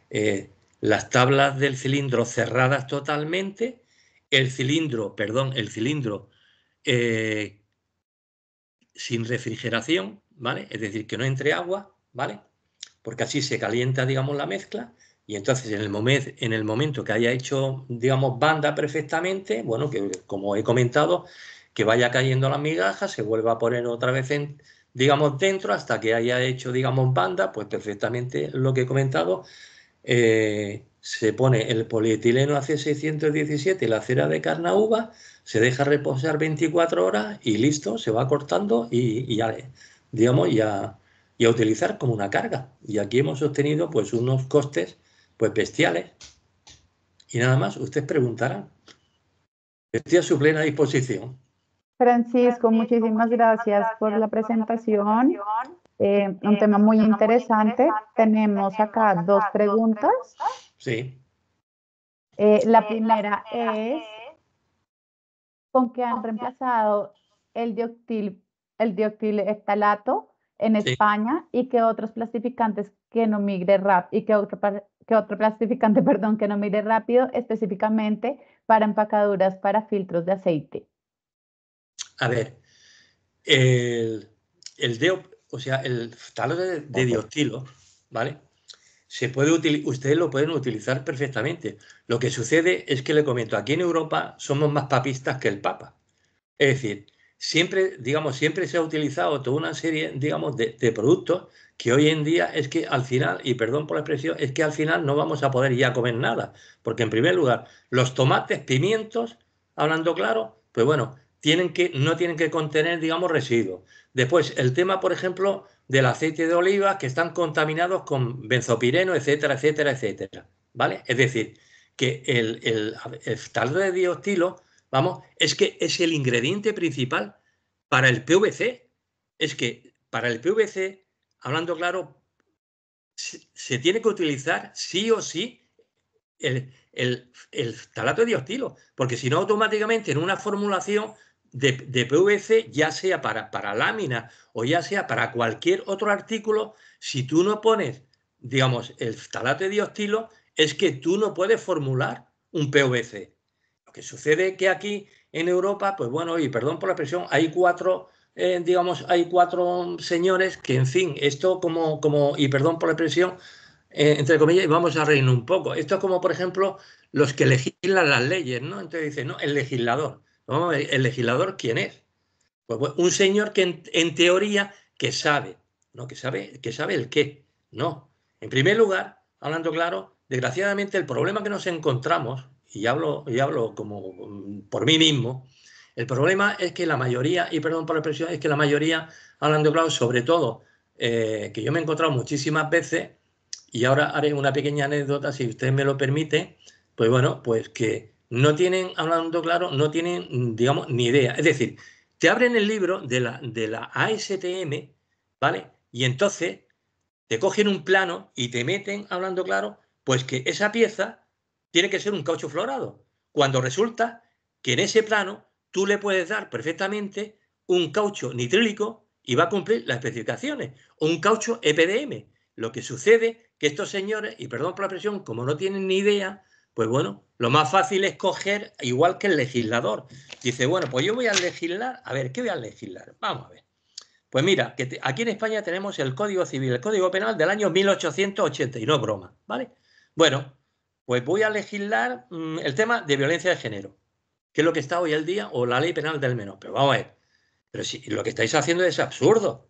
eh, las tablas del cilindro cerradas totalmente, el cilindro, perdón, el cilindro eh, sin refrigeración, ¿vale? Es decir, que no entre agua, ¿vale? Porque así se calienta, digamos, la mezcla y entonces en el, en el momento que haya hecho, digamos, banda perfectamente, bueno, que como he comentado, que vaya cayendo las migajas, se vuelva a poner otra vez en, digamos, dentro hasta que haya hecho, digamos, banda, pues perfectamente lo que he comentado, eh, se pone el polietileno hace 617 y la cera de carna uva, se deja reposar 24 horas y listo, se va cortando y, ya, digamos, ya, a utilizar como una carga. Y aquí hemos obtenido pues unos costes pues bestiales. Y nada más, ustedes preguntarán. Estoy a su plena disposición. Francisco, muchísimas gracias por la presentación. Eh, un eh, tema muy interesante. Tenemos acá dos preguntas. Sí. Eh, la primera es, ¿con qué han reemplazado el dioctil, el estalato en España y qué otros plastificantes que no migre rápido y qué otro, otro plastificante, perdón, que no migre rápido específicamente para empacaduras para filtros de aceite? A ver, el, el, o sea, el talo de, diostilo, ¿vale? Se puede ustedes lo pueden utilizar perfectamente. Lo que sucede es que le comento, aquí en Europa somos más papistas que el Papa. Es decir, siempre, digamos, siempre se ha utilizado toda una serie, digamos, de, de productos que hoy en día es que al final, y perdón por la expresión, es que al final no vamos a poder ya comer nada. Porque en primer lugar, los tomates, pimientos, hablando claro, pues bueno, tienen que, no tienen que contener, digamos, residuos. Después, el tema, por ejemplo, del aceite de oliva que están contaminados con benzopireno, etcétera, etcétera, etcétera. ¿Vale? Es decir, que el, el, de diostilo, vamos, es que es el ingrediente principal para el PVC. Es que para el PVC, hablando claro, se, tiene que utilizar sí o sí el, el, el talato de diostilo, porque si no, automáticamente en una formulación de, PVC, ya sea para, para lámina o ya sea para cualquier otro artículo, si tú no pones, digamos, el talate diostilo, es que tú no puedes formular un PVC. Lo que sucede es que aquí en Europa, pues bueno, y perdón por la expresión, hay cuatro, eh, digamos, hay cuatro señores que, en fin, esto como, como y perdón por la expresión, eh, entre comillas, y vamos a reírnos un poco. Esto es como, por ejemplo, los que legislan las leyes, ¿no? Entonces dice no, el legislador. ¿el legislador quién es? Pues, un señor que en, teoría que sabe, ¿no? Que sabe, que sabe el qué. No. En primer lugar, hablando claro, desgraciadamente el problema que nos encontramos, y hablo, hablo como mm, por mí mismo, el problema es que la mayoría, y perdón por la expresión, es que la mayoría, hablando claro, sobre todo, eh, que yo me he encontrado muchísimas veces, y ahora haré una pequeña anécdota, si usted me lo permite, pues bueno, pues que no tienen, hablando claro, no tienen, mm, digamos, ni idea. Es decir, te abren el libro de la, de la ASTM, ¿vale? Y entonces te cogen un plano y te meten, hablando claro, pues que esa pieza tiene que ser un caucho florado, cuando resulta que en ese plano tú le puedes dar perfectamente un caucho nitrílico y va a cumplir las especificaciones, o un caucho EPDM. Lo que sucede que estos señores, y perdón por la presión, como no tienen ni idea, pues bueno, lo más fácil es coger, igual que el legislador. Dice, bueno, pues yo voy a legislar, a ver, ¿qué voy a legislar? Vamos a ver. Pues mira, que aquí en España tenemos el Código Civil, el Código Penal del año 1880, y no broma, ¿vale? Bueno, pues voy a legislar mm, el tema de violencia de género, que es lo que está hoy al día, o la ley penal del menor. Pero vamos a ver, pero si lo que estáis haciendo es absurdo,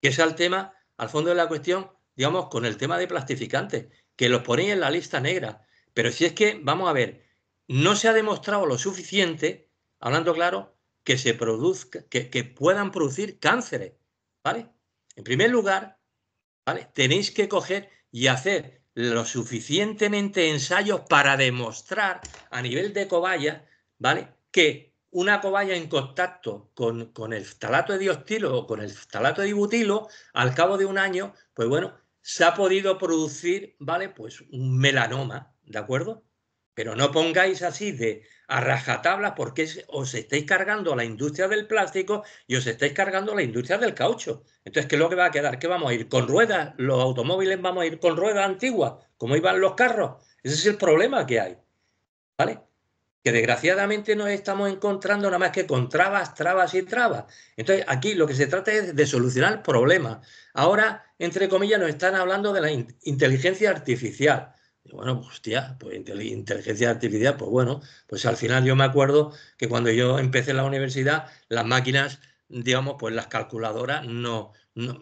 que es el tema, al fondo de la cuestión, digamos, con el tema de plastificantes, que los ponéis en la lista negra, pero si es que, vamos a ver, no se ha demostrado lo suficiente, hablando claro, que se produzca, que, puedan producir cánceres, ¿vale? En primer lugar, ¿vale? Tenéis que coger y hacer lo suficientemente ensayos para demostrar a nivel de cobaya, ¿vale? Que una cobaya en contacto con, con el talato de diostilo o con el talato de dibutilo, al cabo de un año, pues bueno, se ha podido producir, ¿vale? Pues un melanoma, ¿de acuerdo? Pero no pongáis así de a rajatabla porque os estáis cargando la industria del plástico y os estáis cargando la industria del caucho. Entonces, ¿qué es lo que va a quedar? ¿Qué vamos a ir con ruedas? ¿Los automóviles vamos a ir con ruedas antiguas, como iban los carros? Ese es el problema que hay. ¿Vale? Que desgraciadamente nos estamos encontrando nada más que con trabas, trabas y trabas. Entonces, aquí lo que se trata es de solucionar problemas. Ahora, entre comillas, nos están hablando de la inteligencia artificial bueno, pues, hostia, pues inteligencia artificial, pues bueno, pues al final yo me acuerdo que cuando yo empecé en la universidad, las máquinas, digamos, pues las calculadoras no,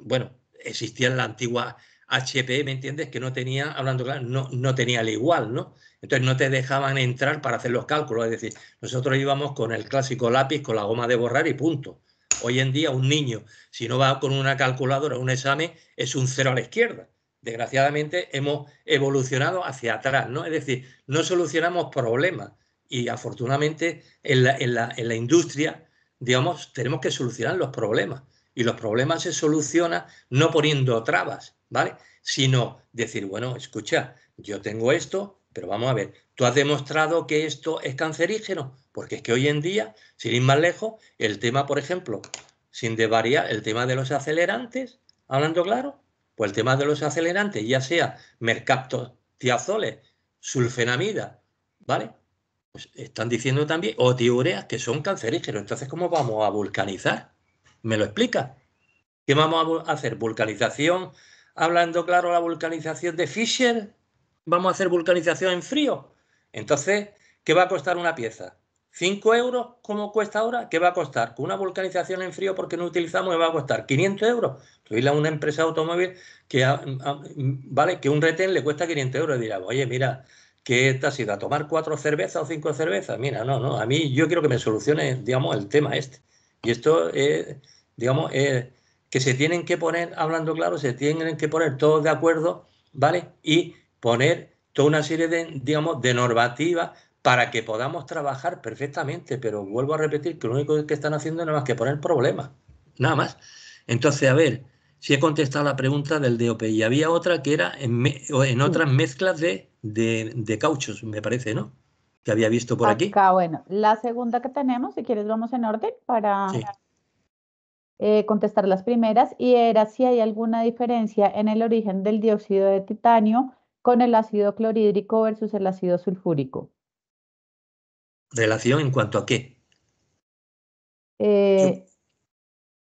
bueno, existían la antigua HP, ¿me entiendes? Que no tenía, hablando claro, no, no tenía el igual, ¿no? Entonces no te dejaban entrar para hacer los cálculos, es decir, nosotros íbamos con el clásico lápiz, con la goma de borrar y punto. Hoy en día un niño, si no va con una calculadora, un examen, es un cero a la izquierda desgraciadamente hemos evolucionado hacia atrás, ¿no? Es decir, no solucionamos problemas y afortunadamente en la, industria, digamos, tenemos que solucionar los problemas y los problemas se solucionan no poniendo trabas, ¿vale? Sino decir, bueno, escucha, yo tengo esto, pero vamos a ver, tú has demostrado que esto es cancerígeno, porque es que hoy en día, sin ir más lejos, el tema, por ejemplo, sin desvariar, el tema de los acelerantes, hablando claro, pues el tema de los acelerantes, ya sea mercaptotiazoles, sulfenamida, ¿vale? Pues están diciendo también, o tiureas, que son cancerígenos. Entonces, ¿cómo vamos a vulcanizar? ¿Me lo explica? ¿Qué vamos a hacer? ¿Vulcanización? Hablando claro, la vulcanización de Fischer. ¿Vamos a hacer vulcanización en frío? Entonces, ¿qué va a costar una pieza? ¿5 euros como cuesta ahora? ¿Qué va a costar? Con una vulcanización en frío porque no utilizamos, ¿qué va a costar? ¿500 euros? Tú a una empresa automóvil que, vale, que un retén le cuesta 500 euros y dirá, oye, mira, ¿qué está si a tomar cuatro cervezas o cinco cervezas? Mira, no, no, a mí yo quiero que me solucione, digamos, el tema este. Y esto, digamos, que se tienen que poner, hablando claro, se tienen que poner todos de acuerdo, ¿vale? Y poner toda una serie de, digamos, de normativas para que podamos trabajar perfectamente, pero vuelvo a repetir que lo único que están haciendo es nada más que poner problemas, nada más. Entonces, a ver, si he contestado la pregunta del DOP y había otra que era en, otras mezclas de, cauchos, me parece, ¿no? Que había visto por aquí. Bueno, la segunda que tenemos, si quieres vamos en orden para eh, contestar las primeras, y era si hay alguna diferencia en el origen del dióxido de titanio con el ácido clorhídrico versus el ácido sulfúrico. ¿Relación en cuanto a qué? Eh,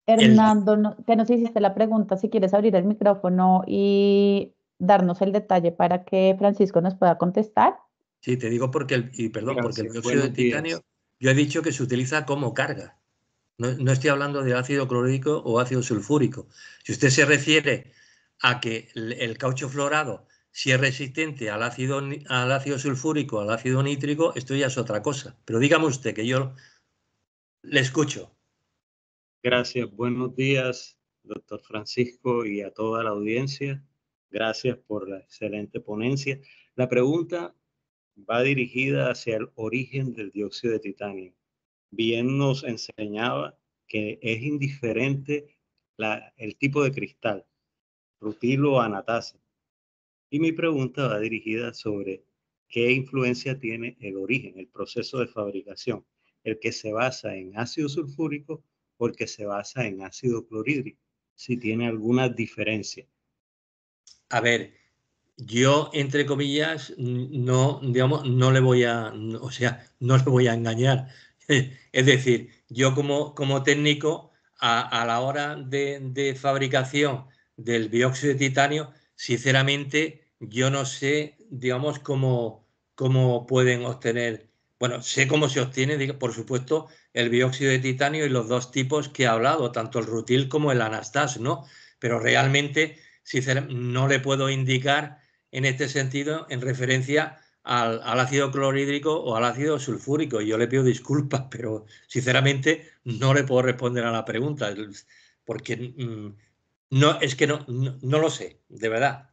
Hernando, que nos hiciste la pregunta, si quieres abrir el micrófono y darnos el detalle para que Francisco nos pueda contestar. Sí, te digo porque, el, y perdón, porque el dióxido de titanio, yo he dicho que se utiliza como carga. No, estoy hablando de ácido clorhídrico o ácido sulfúrico. Si usted se refiere a que el caucho florado si es resistente al ácido, al ácido sulfúrico, al ácido nítrico, esto ya es otra cosa. Pero dígame usted que yo le escucho. Gracias. Buenos días, doctor Francisco, y a toda la audiencia. Gracias por la excelente ponencia. La pregunta va dirigida hacia el origen del dióxido de titanio. Bien nos enseñaba que es indiferente el tipo de cristal, rutilo o anatasa. Y mi pregunta va dirigida sobre qué influencia tiene el origen, el proceso de fabricación, el que se basa en ácido sulfúrico o el que se basa en ácido clorhídrico, si tiene alguna diferencia. A ver, yo, entre comillas, no, digamos, no le voy a, o sea, no voy a engañar. es decir, yo como, como técnico, a, la hora de, de fabricación del dióxido de titanio, sinceramente, yo no sé, digamos, cómo, pueden obtener, bueno, sé cómo se obtiene, por supuesto, el dióxido de titanio y los dos tipos que he hablado, tanto el rutil como el anastas, ¿no? Pero realmente no le puedo indicar en este sentido en referencia al, ácido clorhídrico o al ácido sulfúrico. Yo le pido disculpas, pero sinceramente no le puedo responder a la pregunta porque mm, no es que no, no, lo sé, de verdad.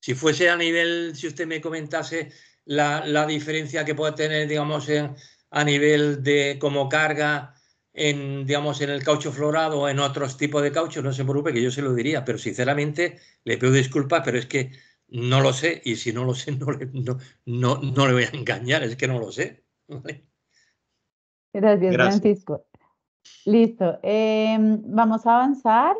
Si fuese a nivel, si usted me comentase la, diferencia que puede tener, digamos, a nivel de como carga en, digamos, en el caucho florado o en otros tipos de caucho no se preocupe que yo se lo diría, pero sinceramente le pido disculpas, pero es que no lo sé y si no lo sé no le, no, le voy a engañar, es que no lo sé. Gracias, Francisco. Listo, eh, vamos a avanzar.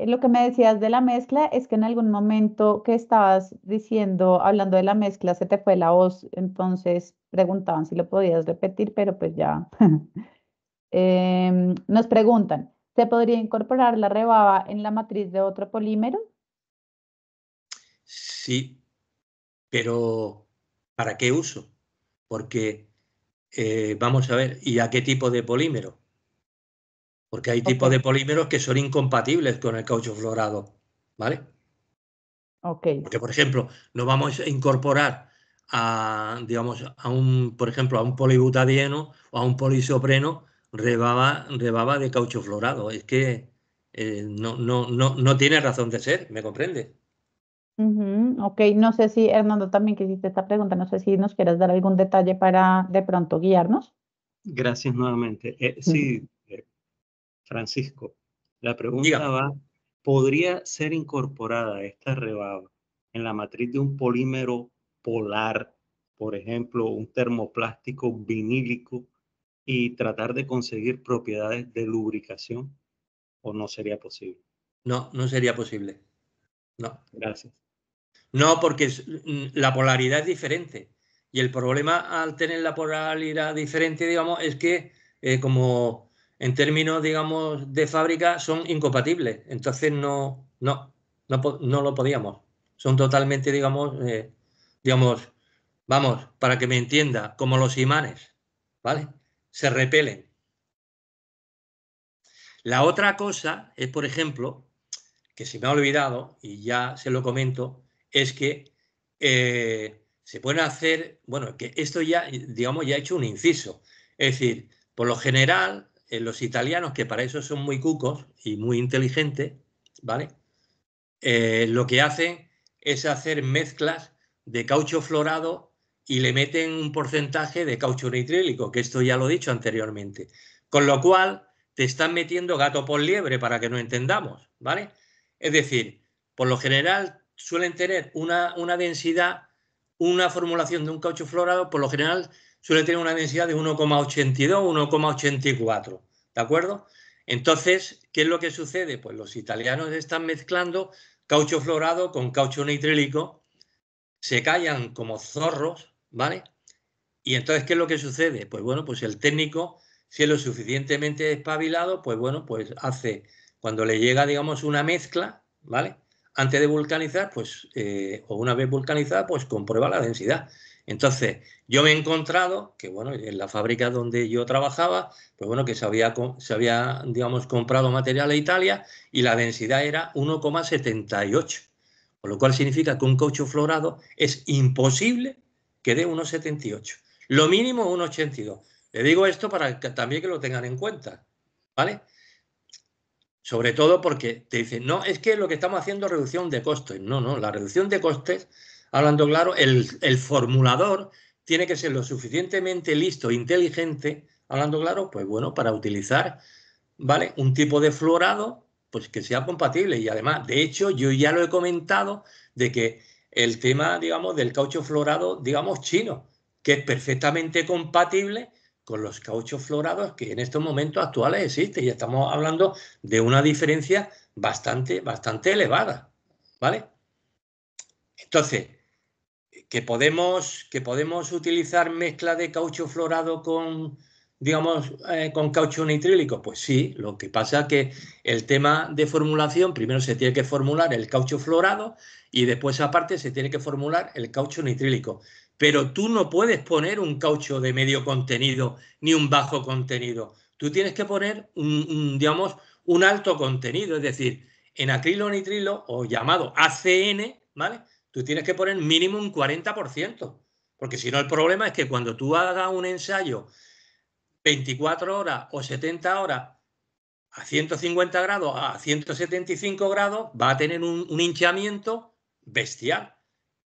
Eh, lo que me decías de la mezcla es que en algún momento que estabas diciendo, hablando de la mezcla, se te fue la voz, entonces preguntaban si lo podías repetir, pero pues ya. Em, nos preguntan, ¿se podría incorporar la rebaba en la matriz de otro polímero? Sí, pero ¿para qué uso? Porque eh, vamos a ver, ¿y a qué tipo de polímero? porque hay tipos de polímeros que son incompatibles con el caucho florado, ¿vale? Ok. Porque, por ejemplo, no vamos a incorporar a, digamos, a un, por ejemplo, a un polibutadieno o a un polisopreno rebaba, rebaba de caucho florado. Es que eh, no, no, no, no tiene razón de ser, ¿me comprende? Ok, no sé si, Hernando, también quisiste esta pregunta, no sé si nos quieres dar algún detalle para de pronto guiarnos. Gracias nuevamente. Eh, sí, Francisco, la pregunta va, ¿podría ser incorporada esta rebaba en la matriz de un polímero polar, por ejemplo, un termoplástico vinílico, y tratar de conseguir propiedades de lubricación? ¿O no sería posible? No, no sería posible. No. Gracias. No, porque mm, la polaridad es diferente. Y el problema al tener la polaridad diferente, digamos, es que eh, como en términos, digamos, de fábrica son incompatibles. Entonces no, no, no, lo podíamos. Son totalmente, digamos, eh, digamos, vamos, para que me entienda, como los imanes, ¿vale? Se repelen. La otra cosa es, por ejemplo, que se me ha olvidado y ya se lo comento, es que eh, se puede hacer, bueno, que esto ya, digamos, ya he hecho un inciso. Es decir, por lo general, los italianos, que para eso son muy cucos y muy inteligentes, ¿vale? Eh, lo que hacen es hacer mezclas de caucho florado y le meten un porcentaje de caucho nitrílico, que esto ya lo he dicho anteriormente. Con lo cual, te están metiendo gato por liebre para que no entendamos, ¿vale? Es decir, por lo general suelen tener una, una densidad, una formulación de un caucho florado, por lo general suele tener una densidad de 1,82, 1,84, ¿de acuerdo? Entonces, ¿qué es lo que sucede? Pues los italianos están mezclando caucho florado con caucho nitrílico, se callan como zorros, ¿vale? Y entonces, ¿qué es lo que sucede? Pues bueno, pues el técnico, si es lo suficientemente espabilado, pues bueno, pues hace, cuando le llega, digamos, una mezcla, ¿vale? Antes de vulcanizar, pues, eh, o una vez vulcanizada, pues comprueba la densidad. Entonces, yo me he encontrado que, bueno, en la fábrica donde yo trabajaba, pues bueno, que se había, digamos, comprado material a Italia y la densidad era 1,78, con lo cual significa que un caucho florado es imposible que dé 1,78. Lo mínimo 1,82. Le digo esto para también que lo tengan en cuenta, ¿vale? Sobre todo porque te dicen, no, es que lo que estamos haciendo es reducción de costes. No, no, la reducción de costes hablando claro, el, formulador tiene que ser lo suficientemente listo, e inteligente, hablando claro, pues bueno, para utilizar, ¿vale? Un tipo de florado, pues que sea compatible. Y además, de hecho, yo ya lo he comentado de que el tema, digamos, del caucho florado, digamos, chino, que es perfectamente compatible con los cauchos florados que en estos momentos actuales existen. Y estamos hablando de una diferencia bastante, bastante elevada, ¿vale? Entonces, que, podemos, que podemos utilizar mezcla de caucho florado con, digamos, eh, con caucho nitrílico? Pues sí, lo que pasa es que el tema de formulación, primero se tiene que formular el caucho florado y después aparte se tiene que formular el caucho nitrílico. Pero tú no puedes poner un caucho de medio contenido ni un bajo contenido. Tú tienes que poner un, digamos, un alto contenido, es decir, en acrilo nitrilo o llamado ACN, ¿vale? tú tienes que poner mínimo un 40%, porque si no el problema es que cuando tú hagas un ensayo 24 horas o 70 horas a 150 grados, a 175 grados, va a tener un, hinchamiento bestial.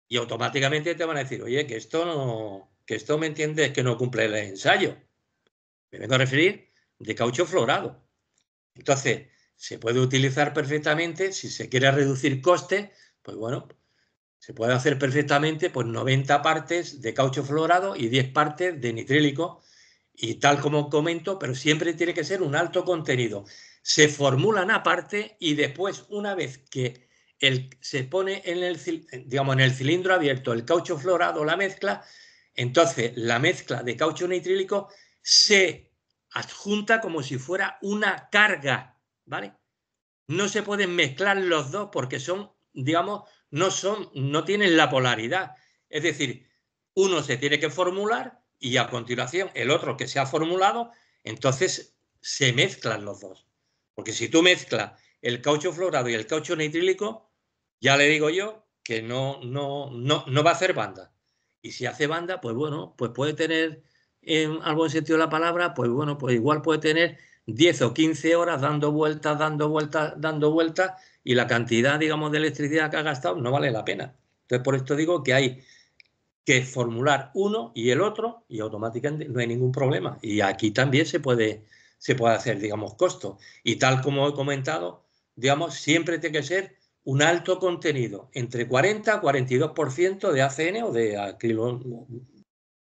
Y automáticamente te van a decir, oye, que esto no, que esto me entiendes que no cumple el ensayo. Me vengo a referir de caucho florado. Entonces, se puede utilizar perfectamente si se quiere reducir coste, pues bueno, se puede hacer perfectamente pues, 90 partes de caucho florado y 10 partes de nitrílico. Y tal como comento, pero siempre tiene que ser un alto contenido. Se formulan aparte y después, una vez que el, se pone en el, digamos, en el cilindro abierto el caucho florado, la mezcla, entonces la mezcla de caucho nitrílico se adjunta como si fuera una carga, ¿vale? No se pueden mezclar los dos porque son, digamos, no, son, no tienen la polaridad. Es decir, uno se tiene que formular y a continuación el otro que se ha formulado, entonces se mezclan los dos. Porque si tú mezclas el caucho florado y el caucho nitrílico, ya le digo yo que no, no, no, va a hacer banda. Y si hace banda, pues bueno, pues puede tener, en al buen sentido de la palabra, pues bueno, pues igual puede tener 10 o 15 horas dando vueltas, dando vueltas, dando vueltas, y la cantidad, digamos, de electricidad que ha gastado no vale la pena. Entonces, por esto digo que hay que formular uno y el otro, y automáticamente no hay ningún problema. Y aquí también se puede, se puede hacer, digamos, costo. Y tal como he comentado, digamos, siempre tiene que ser un alto contenido, entre 40 a 42% de ACN o de acrilo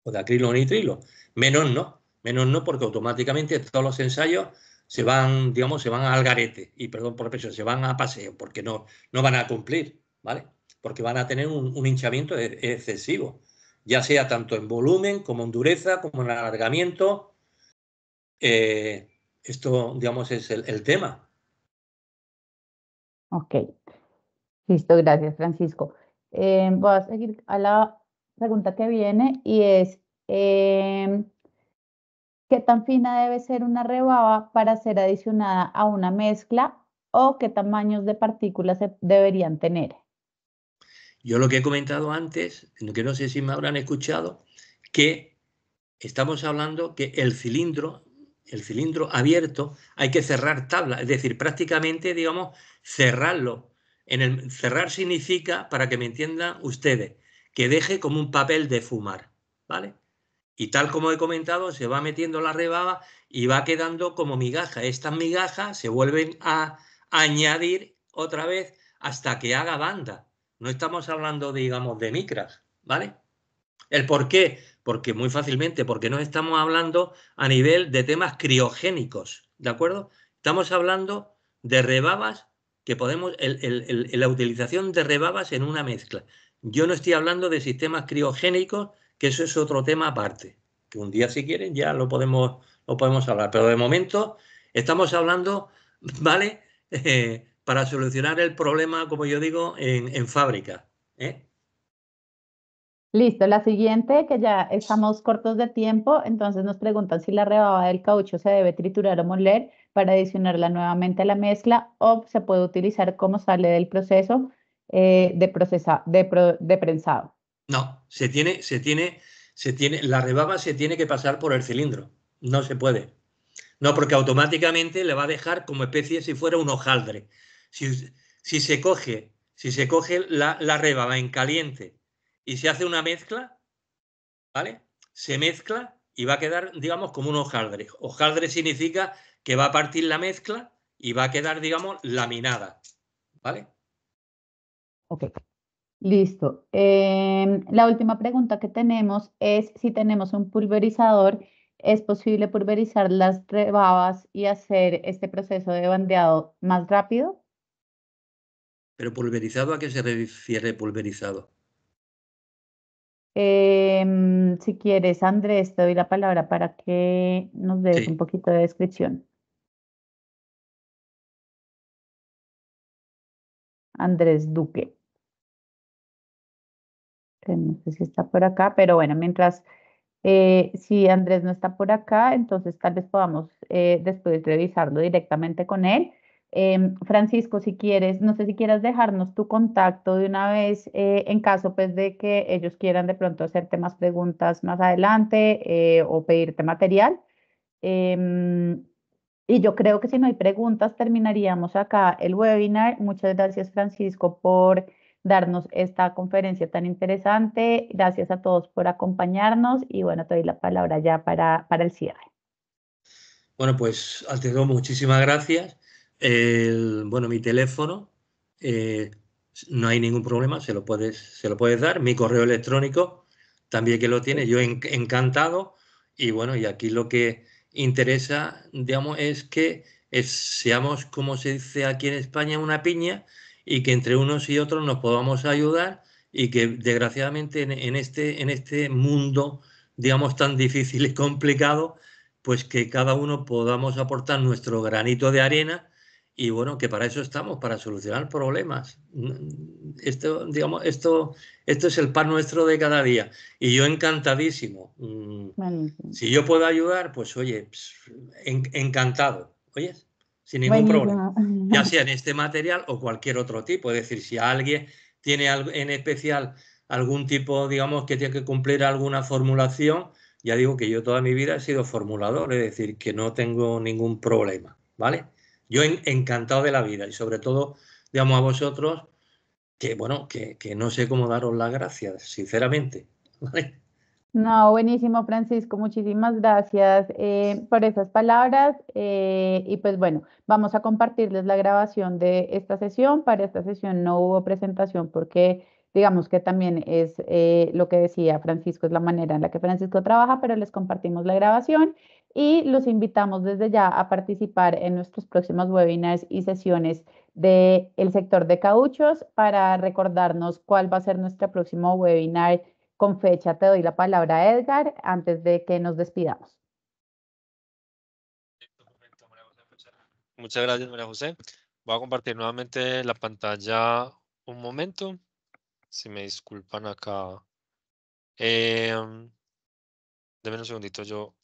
o de acrilonitrilo nitrilo. Menos no menos no porque automáticamente todos los ensayos se van, digamos, se van al garete, y perdón por la expresión, se van a paseo, porque no, no van a cumplir, ¿vale? Porque van a tener un, hinchamiento e-, excesivo, ya sea tanto en volumen, como en dureza, como en alargamiento. Eh, esto, digamos, es el, tema. Ok. Listo, gracias, Francisco. Eh, voy a seguir a la pregunta que viene y es, eh, ¿Qué tan fina debe ser una rebaba para ser adicionada a una mezcla o qué tamaños de partículas deberían tener? Yo lo que he comentado antes, que no sé si me habrán escuchado, que estamos hablando que el cilindro, el cilindro abierto, hay que cerrar tabla, es decir, prácticamente, digamos, cerrarlo. En el, cerrar significa, para que me entiendan ustedes, que deje como un papel de fumar, ¿vale? Y tal como he comentado, se va metiendo la rebaba y va quedando como migaja. Estas migajas se vuelven a añadir otra vez hasta que haga banda. No estamos hablando, digamos, de micras, ¿vale? ¿El por qué? Porque muy fácilmente, porque no estamos hablando a nivel de temas criogénicos, ¿de acuerdo? Estamos hablando de rebabas que podemos, la utilización de rebabas en una mezcla. Yo no estoy hablando de sistemas criogénicos que eso es otro tema aparte, que un día si quieren ya lo podemos, lo podemos hablar. Pero de momento estamos hablando, ¿vale? para solucionar el problema, como yo digo, en, fábrica. ¿eh? Listo, la siguiente, que ya estamos cortos de tiempo, entonces nos preguntan si la rebaba del caucho se debe triturar o moler para adicionarla nuevamente a la mezcla o se puede utilizar como sale del proceso eh, de, de prensado. No, se tiene, se tiene, se tiene, la rebaba se tiene que pasar por el cilindro. No se puede. No, porque automáticamente le va a dejar como especie si fuera un hojaldre. Si, se coge, si se coge la, la rebaba en caliente y se hace una mezcla, ¿vale? Se mezcla y va a quedar, digamos, como un hojaldre. Hojaldre significa que va a partir la mezcla y va a quedar, digamos, laminada. ¿Vale? Ok. Listo. Em, la última pregunta que tenemos es si tenemos un pulverizador, ¿es posible pulverizar las rebabas y hacer este proceso de bandeado más rápido? ¿Pero pulverizado a qué se refiere pulverizado? Em, si quieres, Andrés, te doy la palabra para que nos des un poquito de descripción. Andrés Duque no sé si está por acá, pero bueno, mientras, eh, si Andrés no está por acá, entonces tal vez podamos eh, después revisarlo directamente con él. Em, Francisco, si quieres, no sé si quieras dejarnos tu contacto de una vez eh, en caso pues, de que ellos quieran de pronto hacerte más preguntas más adelante o pedirte material. Em, y yo creo que si no hay preguntas, terminaríamos acá el webinar. Muchas gracias, Francisco, por darnos esta conferencia tan interesante. Gracias a todos por acompañarnos y bueno, te doy la palabra ya para, el cierre. Bueno, pues ante todo, muchísimas gracias. bueno, mi teléfono, eh, no hay ningún problema, se lo, puedes, se lo puedes dar. Mi correo electrónico, también que lo tiene, yo encantado. Y bueno, y aquí lo que interesa, digamos, es que seamos, como se dice aquí en España, una piña y que entre unos y otros nos podamos ayudar y que desgraciadamente en, este, en este mundo, digamos, tan difícil y complicado, pues que cada uno podamos aportar nuestro granito de arena y bueno, que para eso estamos, para solucionar problemas. Esto, digamos, esto, esto es el pan nuestro de cada día. Y yo encantadísimo. Mm, si yo puedo ayudar, pues oye, encantado. ¿Oyes? Sin ningún problema ya sea en este material o cualquier otro tipo. Es decir, si alguien tiene en especial algún tipo, digamos, que tiene que cumplir alguna formulación, ya digo que yo toda mi vida he sido formulador, es decir, que no tengo ningún problema, ¿vale? Yo encantado de la vida y sobre todo, digamos, a vosotros, que bueno, que, que no sé cómo daros las gracias, sinceramente, ¿vale? No, buenísimo, Francisco. Muchísimas gracias eh, por esas palabras. Eh, y pues bueno, vamos a compartirles la grabación de esta sesión. Para esta sesión no hubo presentación porque digamos que también es eh, lo que decía Francisco, es la manera en la que Francisco trabaja, pero les compartimos la grabación y los invitamos desde ya a participar en nuestros próximos webinars y sesiones del sector de cauchos para recordarnos cuál va a ser nuestro próximo webinar con fecha te doy la palabra Edgar antes de que nos despidamos. Muchas gracias, María José. Voy a compartir nuevamente la pantalla un momento. Si me disculpan acá. Eh, un segundito, yo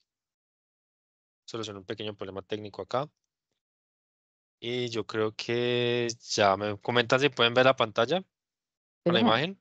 soluciono un pequeño problema técnico acá. Y yo creo que ya me comentan si pueden ver la pantalla, o la imagen.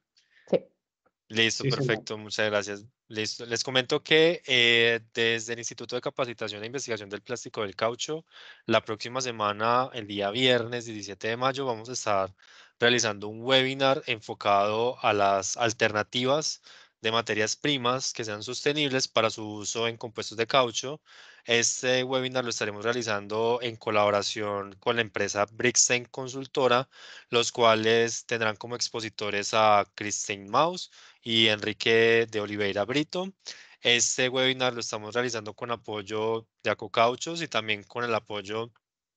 Listo, perfecto, muchas gracias. Les comento que eh, desde el Instituto de Capacitación e Investigación del Plástico del Caucho, la próxima semana, el día viernes 17 de mayo, vamos a estar realizando un webinar enfocado a las alternativas de materias primas que sean sostenibles para su uso en compuestos de caucho. Este webinar lo estaremos realizando en colaboración con la empresa Brixen Consultora, los cuales tendrán como expositores a Christine Maus, y Enrique de Oliveira Brito. Este webinar lo estamos realizando con apoyo de Acocauchos y también con el apoyo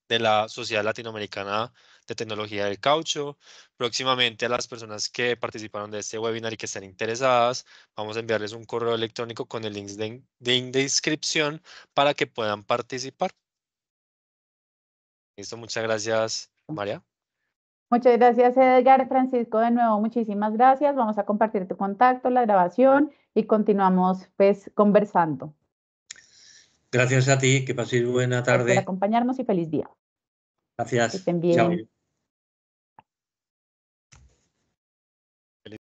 de la Sociedad Latinoamericana de Tecnología del Caucho. Próximamente a las personas que participaron de este webinar y que estén interesadas, vamos a enviarles un correo electrónico con el link de, link de inscripción para que puedan participar. Listo, muchas gracias, María. Muchas gracias, Edgar. Francisco, de nuevo, muchísimas gracias. Vamos a compartir tu contacto, la grabación y continuamos pues conversando. Gracias a ti, que pases buena tarde. Gracias por acompañarnos y feliz día. Gracias. Que bien.